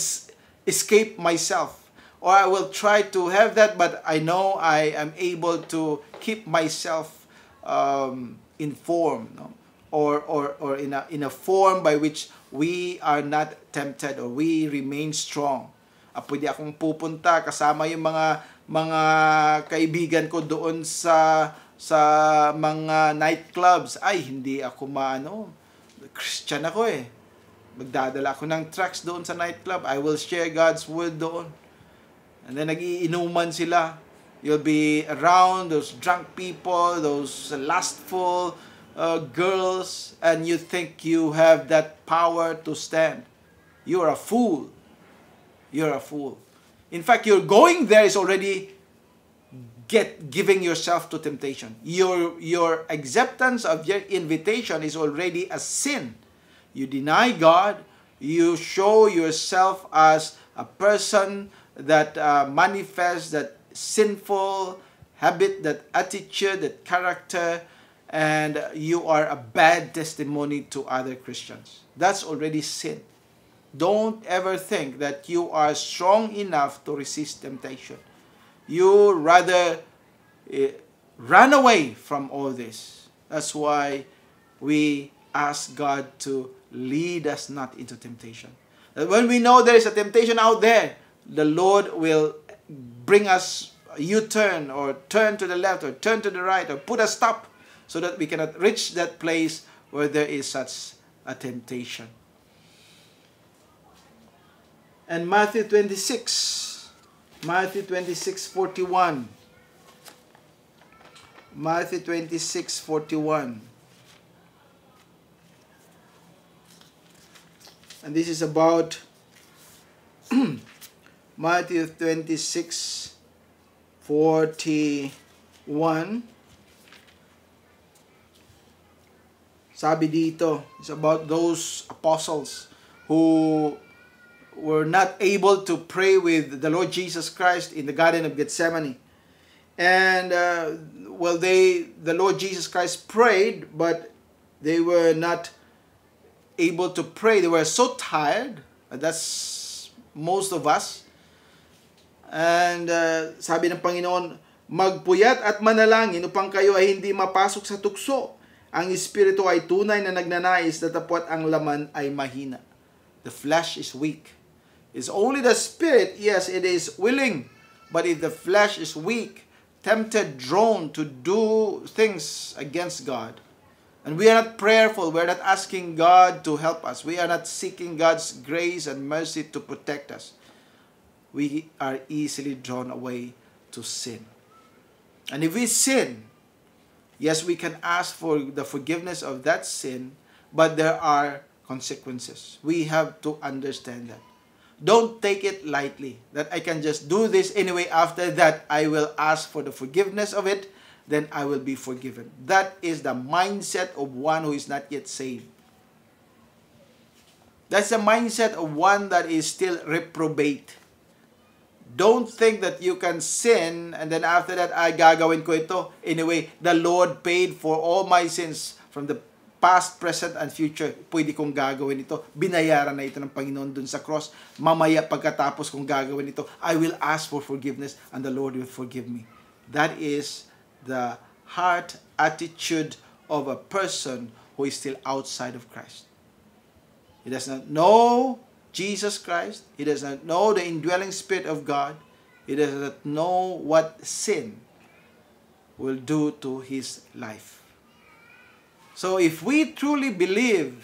escape myself. Or I will try to have that but I know I am able to keep myself um, informed. No? or or or in a in a form by which we are not tempted or we remain strong. Ah, pwede akong pupunta kasama yung mga mga kaibigan ko doon sa sa mga nightclubs. Ay, hindi ako maano. Christian ako eh. Magdadala ako ng tracks doon sa nightclub. I will share God's word doon. And then nagiinuman sila. You'll be around those drunk people, those lustful uh, girls, and you think you have that power to stand. You're a fool. You're a fool. In fact, you're going there is already get giving yourself to temptation. Your your acceptance of your invitation is already a sin. You deny God. You show yourself as a person that uh, manifests that sinful habit, that attitude, that character, and you are a bad testimony to other Christians. That's already sin. Don't ever think that you are strong enough to resist temptation. You rather uh, run away from all this. That's why we ask God to lead us not into temptation. That when we know there is a temptation out there, the Lord will bring us You turn or turn to the left or turn to the right or put a stop so that we cannot reach that place where there is such a temptation and Matthew 26. Matthew 26, 41. Matthew 26, 41. And this is about Matthew 26, 41. Sabi dito, it's about those apostles who were not able to pray with the Lord Jesus Christ in the Garden of Gethsemane. And uh, well, they the Lord Jesus Christ prayed, but they were not able to pray. They were so tired. That's most of us. And uh, sabi ng Panginoon, magpuyat at manalangin upang kayo ay hindi mapasok sa tukso. Ang espiritu ay tunay na nagnanais na tapot ang laman ay mahina. The flesh is weak. is only the spirit, yes, it is willing, but if the flesh is weak, tempted, drawn to do things against God. And we are not prayerful. We are not asking God to help us. We are not seeking God's grace and mercy to protect us. We are easily drawn away to sin. And if we sin, yes, we can ask for the forgiveness of that sin, but there are consequences. We have to understand that. Don't take it lightly that I can just do this anyway. After that, I will ask for the forgiveness of it, then I will be forgiven. That is the mindset of one who is not yet saved. That's the mindset of one that is still reprobate. Don't think that you can sin and then after that, I gagawin ko ito. Anyway, the Lord paid for all my sins from the past, present, and future, pwede kong gagawin ito. Binayaran na ito ng Panginoon dun sa cross. Mamaya pagkatapos kong gagawin ito, I will ask for forgiveness and the Lord will forgive me. That is the heart attitude of a person who is still outside of Christ. He does not know Jesus Christ. He does not know the indwelling Spirit of God. He does not know what sin will do to his life. So if we truly believe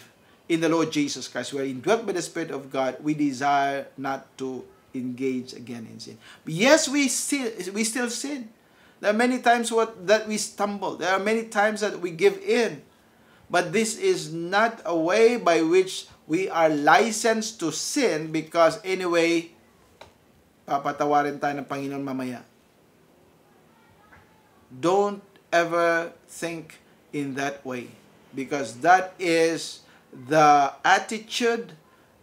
in the Lord Jesus Christ, we are indwelt by the Spirit of God, we desire not to engage again in sin. Yes, we still we still sin. There are many times what that we stumble. There are many times that we give in. But this is not a way by which we are licensed to sin because anyway, papatawarin tayo ng Panginoon mamaya. Don't ever think in that way because that is the attitude,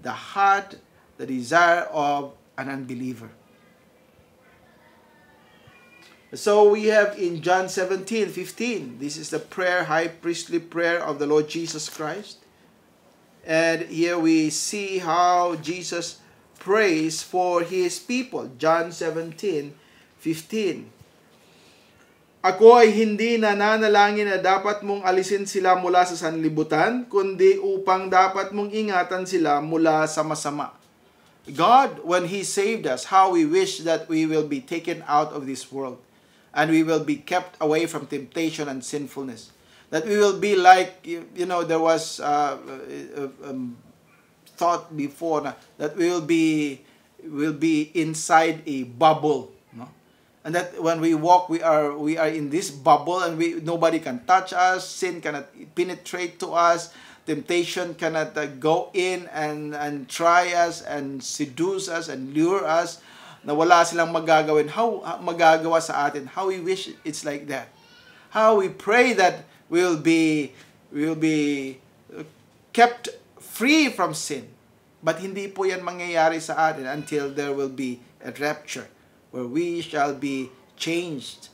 the heart, the desire of an unbeliever. So we have in John 17, 15, this is the prayer, high priestly prayer of the Lord Jesus Christ. And here we see how Jesus prays for his people. John 17, 15. Ako ay hindi nananalangin na dapat mong alisin sila mula sa sanlibutan, kundi upang dapat mong ingatan sila mula sa masama. God, when He saved us, how we wish that we will be taken out of this world and we will be kept away from temptation and sinfulness. That we will be like, you know, there was uh, uh um, um, thought before na, that we will be will be inside a bubble and that when we walk we are we are in this bubble and we nobody can touch us sin cannot penetrate to us temptation cannot uh, go in and and try us and seduce us and lure us na wala silang magagawin how magagawa sa atin how we wish it's like that how we pray that we will be we will be uh, kept free from sin but hindi po yan mangyayari sa atin until there will be a rapture where we shall be changed.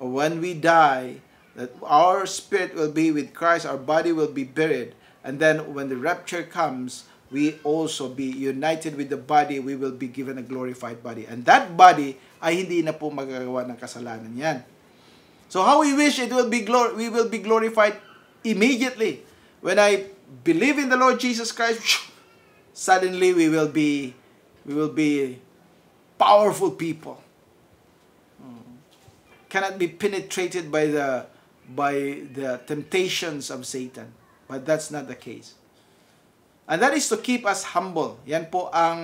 Or when we die, that our spirit will be with Christ, our body will be buried. And then when the rapture comes, we also be united with the body, we will be given a glorified body. And that body ay hindi na po magagawa ng kasalanan yan. So how we wish it will be glor- we will be glorified immediately. When I believe in the Lord Jesus Christ, suddenly we will be we will be powerful people hmm. cannot be penetrated by the by the temptations of Satan. But that's not the case. And that is to keep us humble. Yan po ang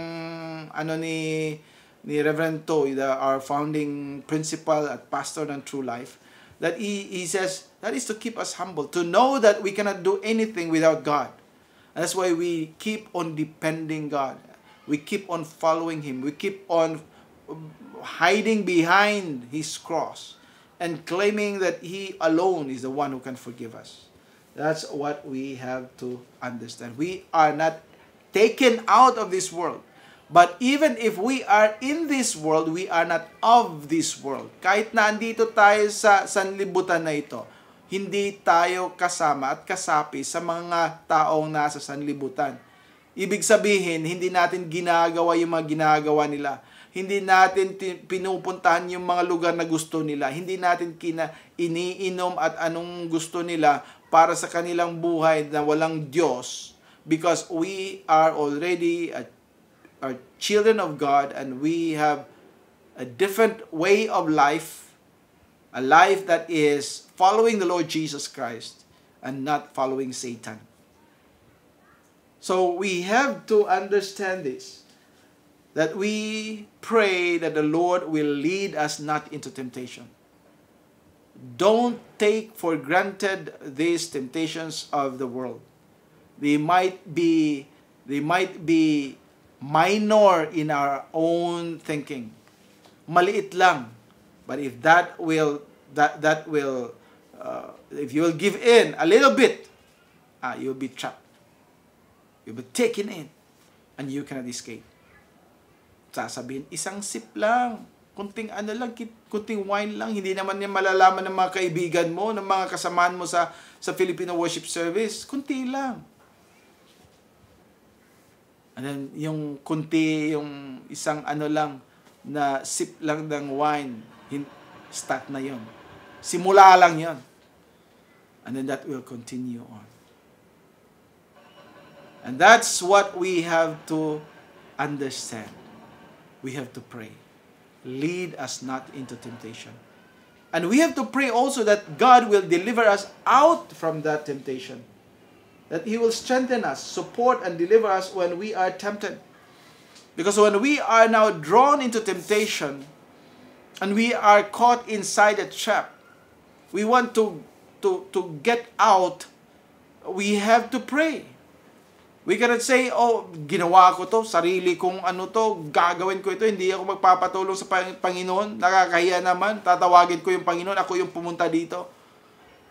ano ni ni Reverend the, our founding principal at pastor ng True Life, that he, he says that is to keep us humble, to know that we cannot do anything without God. And that's why we keep on depending God. We keep on following Him. We keep on um, hiding behind His cross and claiming that He alone is the one who can forgive us. That's what we have to understand. We are not taken out of this world. But even if we are in this world, we are not of this world. Kahit na andito tayo sa sanlibutan na ito, hindi tayo kasama at kasapi sa mga taong nasa sanlibutan. Ibig sabihin, hindi natin ginagawa yung mga ginagawa nila. Hindi natin pinupuntahan yung mga lugar na gusto nila. Hindi natin kina iniinom at anong gusto nila para sa kanilang buhay na walang Diyos because we are already a, are children of God and we have a different way of life, a life that is following the Lord Jesus Christ and not following Satan. So we have to understand this that we pray that the Lord will lead us not into temptation. Don't take for granted these temptations of the world. They might be they might be minor in our own thinking. Maliit lang. But if that will that that will uh, if you will give in a little bit, ah, you'll be trapped. You'll be taken in and you cannot escape. Sasabihin, isang sip lang. Kunting ano lang, kunting wine lang. Hindi naman niya malalaman ng mga kaibigan mo, ng mga kasamaan mo sa, sa Filipino Worship Service. Kunti lang. And then, yung kunti, yung isang ano lang, na sip lang ng wine, start na yon. Simula lang yon. And then that will continue on. And that's what we have to understand. We have to pray. Lead us not into temptation. And we have to pray also that God will deliver us out from that temptation. That He will strengthen us, support, and deliver us when we are tempted. Because when we are now drawn into temptation and we are caught inside a trap, we want to, to, to get out, we have to pray. We cannot say, oh, ginawa ko to, sarili kong ano to, gagawin ko ito, hindi ako magpapatulong sa Panginoon, nakakahiya naman, tatawagin ko yung Panginoon, ako yung pumunta dito.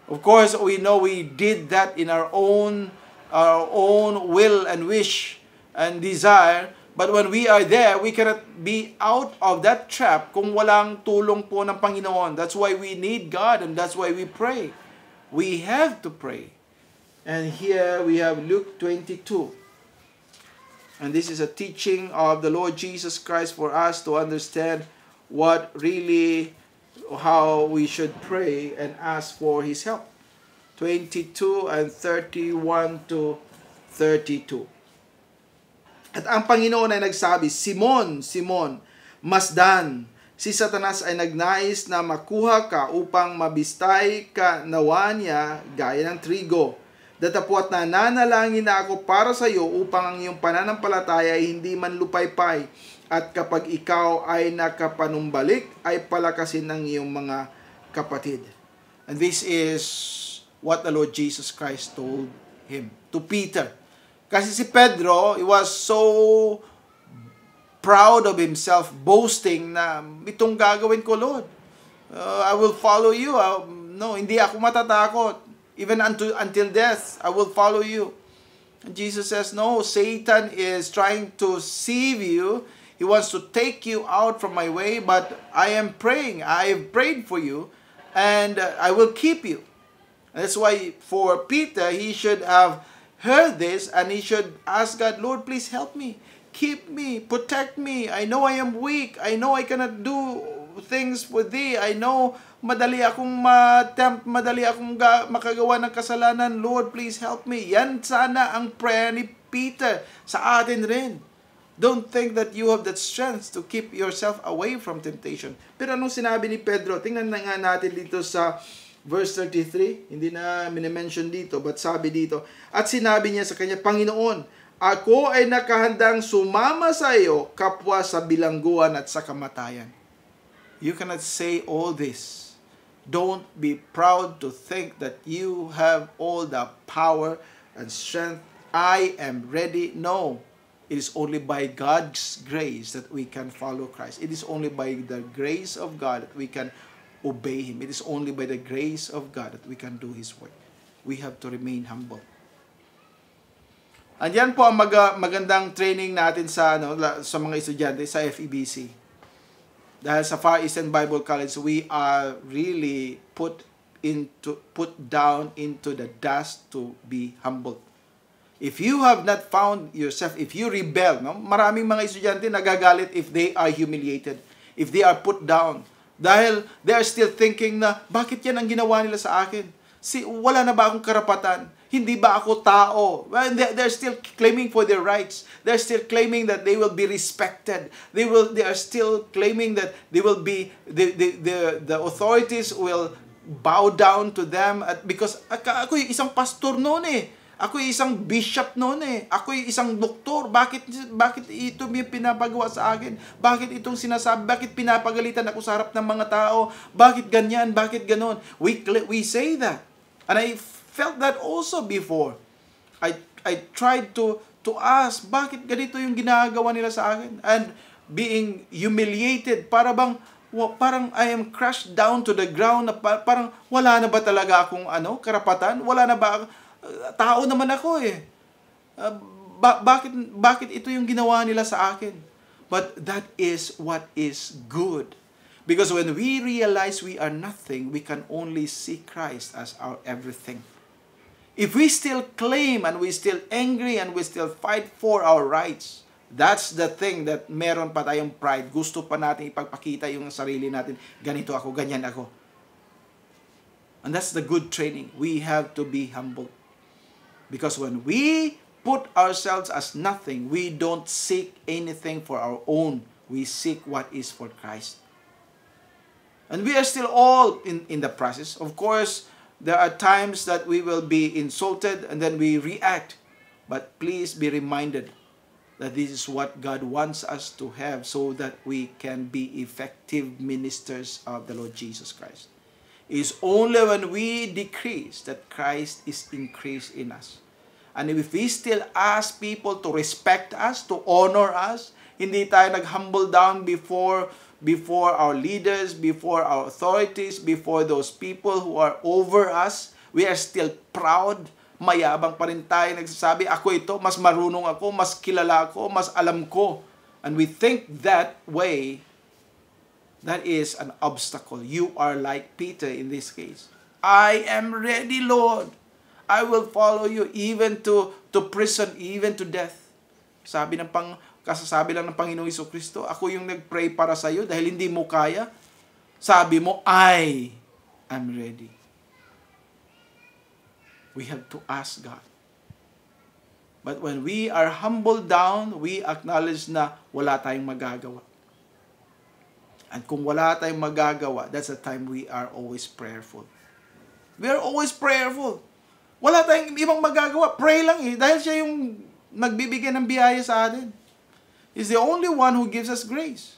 Of course, we know we did that in our own, our own will and wish and desire, but when we are there, we cannot be out of that trap kung walang tulong po ng Panginoon. That's why we need God and that's why we pray. We have to pray. And here we have Luke 22. And this is a teaching of the Lord Jesus Christ for us to understand what really, how we should pray and ask for His help. 22 and 31 to 32. At ang Panginoon ay nagsabi, Simon, Simon, masdan, si Satanas ay nagnais na makuha ka upang mabistay ka nawa niya gaya ng trigo. Datapuat na nanalangin na ako para sa iyo upang ang iyong pananampalataya ay hindi man lupaypay at kapag ikaw ay nakapanumbalik ay palakasin ng iyong mga kapatid. And this is what the Lord Jesus Christ told him to Peter. Kasi si Pedro, he was so proud of himself, boasting na itong gagawin ko, Lord. Uh, I will follow you. Uh, no, hindi ako matatakot Even unto, until death, I will follow you. And Jesus says, No, Satan is trying to save you. He wants to take you out from my way, but I am praying. I have prayed for you, and uh, I will keep you. And that's why for Peter, he should have heard this and he should ask God, Lord, please help me. Keep me, protect me. I know I am weak. I know I cannot do things with Thee. I know madali akong ma-tempt, madali akong ga- makagawa ng kasalanan. Lord, please help me. Yan sana ang prayer ni Peter sa atin rin. Don't think that you have that strength to keep yourself away from temptation. Pero anong sinabi ni Pedro? Tingnan na nga natin dito sa verse 33. Hindi na minimension dito, but sabi dito. At sinabi niya sa kanya, Panginoon, ako ay nakahandang sumama sa iyo kapwa sa bilangguan at sa kamatayan. You cannot say all this. Don't be proud to think that you have all the power and strength. I am ready. No, it is only by God's grace that we can follow Christ. It is only by the grace of God that we can obey Him. It is only by the grace of God that we can do His work. We have to remain humble. And yan po ang mag- magandang training natin sa ano sa mga estudyante sa FEBC dahil sa Far Eastern Bible College, we are really put into put down into the dust to be humbled. If you have not found yourself, if you rebel, no? maraming mga estudyante nagagalit if they are humiliated, if they are put down. Dahil they are still thinking na, bakit yan ang ginawa nila sa akin? Si, wala na ba akong karapatan? Hindi ba ako tao? Well, they're still claiming for their rights. They're still claiming that they will be respected. They will. They are still claiming that they will be. The the the, the authorities will bow down to them at because ako isang pastor noon eh. Ako isang bishop noon eh. Ako isang doktor. Bakit bakit ito yung pinapagawa sa akin? Bakit itong sinasabi? Bakit pinapagalitan ako sa harap ng mga tao? Bakit ganyan? Bakit ganon? We we say that. And I felt that also before. I, I tried to, to ask, bakit ganito yung ginagawa nila sa akin? And being humiliated, para bang, parang I am crushed down to the ground, na parang wala na ba talaga akong ano, karapatan? Wala na ba? Uh, tao naman ako eh. Uh, ba- bakit, bakit ito yung ginawa nila sa akin? But that is what is good. Because when we realize we are nothing, we can only see Christ as our everything. If we still claim and we still angry and we still fight for our rights, that's the thing that meron pa tayong pride. Gusto pa natin ipagpakita yung sarili natin. Ganito ako, ganyan ako. And that's the good training. We have to be humble. Because when we put ourselves as nothing, we don't seek anything for our own. We seek what is for Christ. And we are still all in, in the process. Of course, There are times that we will be insulted and then we react. But please be reminded that this is what God wants us to have so that we can be effective ministers of the Lord Jesus Christ. It is only when we decrease that Christ is increased in us. And if we still ask people to respect us, to honor us, hindi tayo nag-humble down before before our leaders, before our authorities, before those people who are over us. We are still proud. Mayabang pa rin tayo nagsasabi, ako ito, mas marunong ako, mas kilala ako, mas alam ko. And we think that way. That is an obstacle. You are like Peter in this case. I am ready, Lord. I will follow you even to, to prison, even to death. Sabi ng pang kasasabi lang ng Panginoong Iso Kristo, ako yung nagpray para sa iyo dahil hindi mo kaya, sabi mo, I am ready. We have to ask God. But when we are humbled down, we acknowledge na wala tayong magagawa. And kung wala tayong magagawa, that's the time we are always prayerful. We are always prayerful. Wala tayong ibang magagawa. Pray lang eh. Dahil siya yung nagbibigay ng biyaya sa atin is the only one who gives us grace.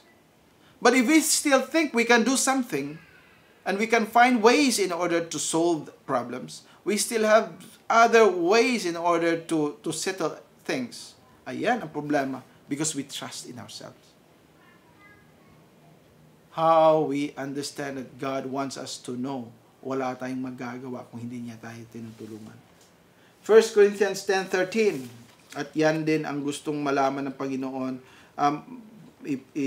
But if we still think we can do something and we can find ways in order to solve problems, we still have other ways in order to, to settle things. Ayan ang problema because we trust in ourselves. How we understand that God wants us to know wala tayong magagawa kung hindi niya tayo tinutulungan. 1 Corinthians 10.13 at yan din ang gustong malaman ng Panginoon, um, i, i,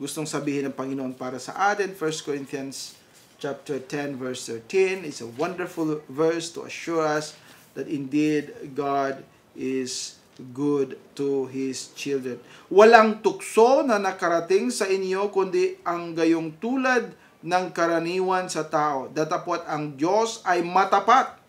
gustong sabihin ng Panginoon para sa atin. 1 Corinthians chapter 10 verse 13 is a wonderful verse to assure us that indeed God is good to His children. Walang tukso na nakarating sa inyo kundi ang gayong tulad ng karaniwan sa tao. Datapot ang Diyos ay matapat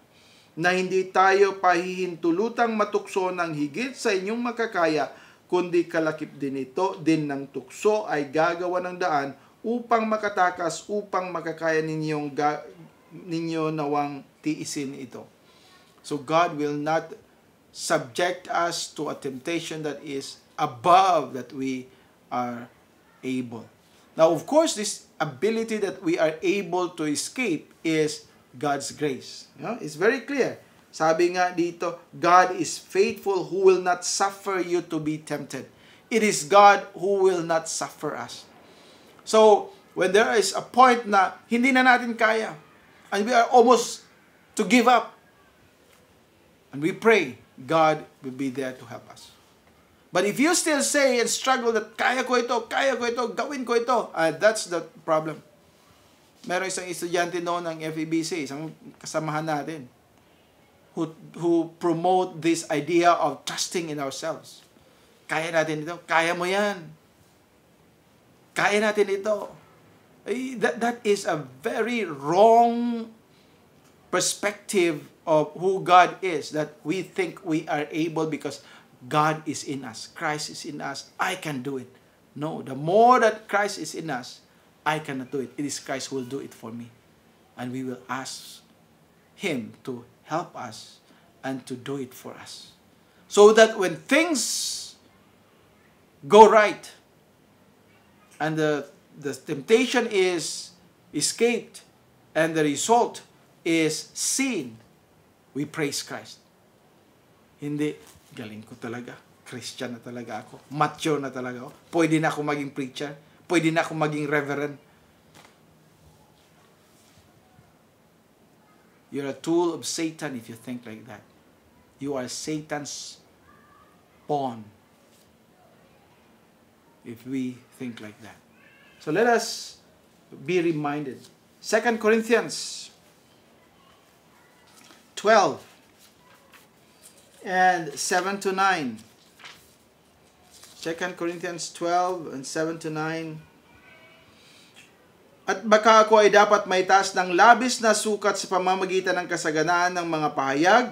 na hindi tayo pahihintulutang matukso ng higit sa inyong makakaya, kundi kalakip din ito din ng tukso ay gagawa ng daan upang makatakas, upang makakaya ninyong ga, ninyo nawang tiisin ito. So God will not subject us to a temptation that is above that we are able. Now, of course, this ability that we are able to escape is God's grace. You know, it's very clear. Sabi nga dito, God is faithful who will not suffer you to be tempted. It is God who will not suffer us. So, when there is a point na hindi na natin kaya, and we are almost to give up, and we pray, God will be there to help us. But if you still say and struggle that kaya ko ito, kaya ko ito, gawin ko ito, uh, that's the problem. Meron isang estudyante noon ng FEBC, isang kasamahan natin, who, who promote this idea of trusting in ourselves. Kaya natin ito. Kaya mo yan. Kaya natin ito. Eh, that, that is a very wrong perspective of who God is. That we think we are able because God is in us. Christ is in us. I can do it. No, the more that Christ is in us, I cannot do it. It is Christ who will do it for me. And we will ask Him to help us and to do it for us. So that when things go right and the, the temptation is escaped and the result is seen, we praise Christ. Hindi, galing ko talaga. Christian na talaga ako. Macho na talaga ako. Pwede na ako maging preacher pwede na akong maging reverend. You're a tool of Satan if you think like that. You are Satan's pawn if we think like that. So let us be reminded. 2 Corinthians 12 and 7 to 9. 2 Corinthians 12 and 7 to 9. At baka ako ay dapat may taas ng labis na sukat sa pamamagitan ng kasaganaan ng mga pahayag,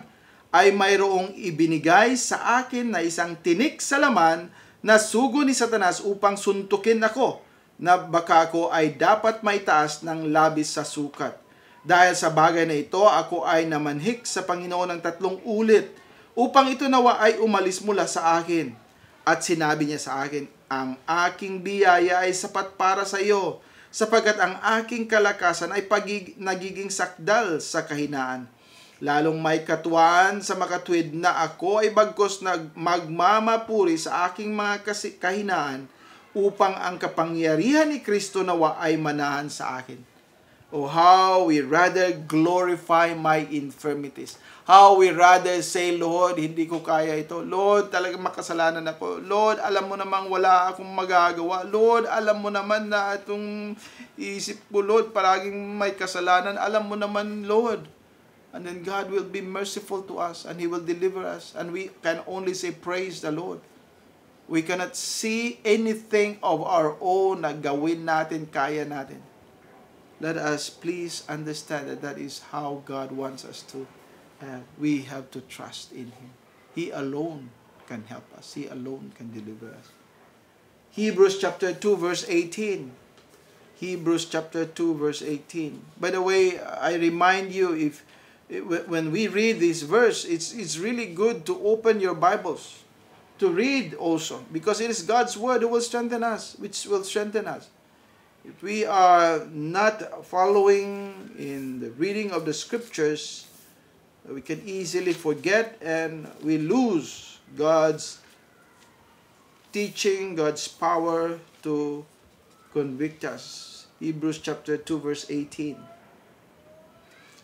ay mayroong ibinigay sa akin na isang tinik sa laman na sugo ni Satanas upang suntukin ako, na baka ako ay dapat maitaas taas ng labis sa sukat. Dahil sa bagay na ito, ako ay namanhik sa Panginoon ng tatlong ulit upang ito nawa ay umalis mula sa akin.'" At sinabi niya sa akin, ang aking biyaya ay sapat para sa iyo, sapagat ang aking kalakasan ay pagig- nagiging sakdal sa kahinaan. Lalong may katuan sa makatwid na ako ay bagkos na magmamapuri sa aking mga kasi- kahinaan upang ang kapangyarihan ni Kristo nawa ay manahan sa akin. Oh, how we rather glorify my infirmities How we rather say, Lord, hindi ko kaya ito. Lord, talaga makasalanan ako. Lord, alam mo namang wala akong magagawa. Lord, alam mo naman na itong isip ko, Lord, paraging may kasalanan. Alam mo naman, Lord. And then God will be merciful to us and He will deliver us. And we can only say, Praise the Lord. We cannot see anything of our own na gawin natin, kaya natin. Let us please understand that that is how God wants us to. uh, we have to trust in Him. He alone can help us. He alone can deliver us. Hebrews chapter 2 verse 18. Hebrews chapter 2 verse 18. By the way, I remind you if when we read this verse, it's it's really good to open your Bibles to read also because it is God's word who will strengthen us, which will strengthen us. If we are not following in the reading of the scriptures, We can easily forget and we lose God's teaching, God's power to convict us. Hebrews chapter 2 verse 18.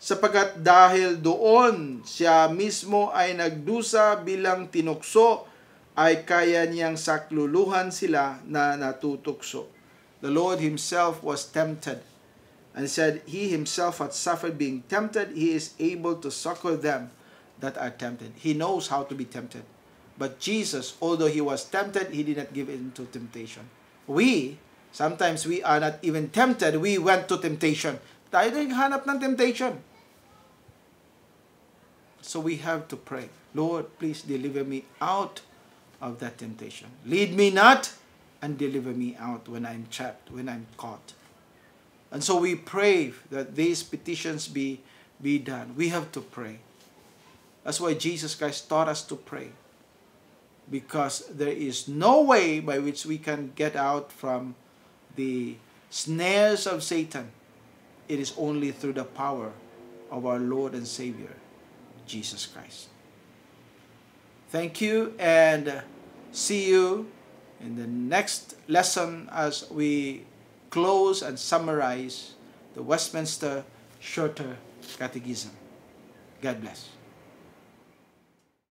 Sapagat dahil doon siya mismo ay nagdusa bilang tinukso ay kaya niyang sakluluhan sila na natutukso. The Lord himself was tempted and said, He himself had suffered being tempted, he is able to succor them that are tempted. He knows how to be tempted. But Jesus, although he was tempted, he did not give in to temptation. We, sometimes we are not even tempted, we went to temptation. Tayo na hanap ng temptation. So we have to pray, Lord, please deliver me out of that temptation. Lead me not and deliver me out when I'm trapped, when I'm caught. And so we pray that these petitions be, be done. We have to pray. That's why Jesus Christ taught us to pray. Because there is no way by which we can get out from the snares of Satan. It is only through the power of our Lord and Savior, Jesus Christ. Thank you and see you in the next lesson as we close and summarize the Westminster Shorter Catechism. God bless.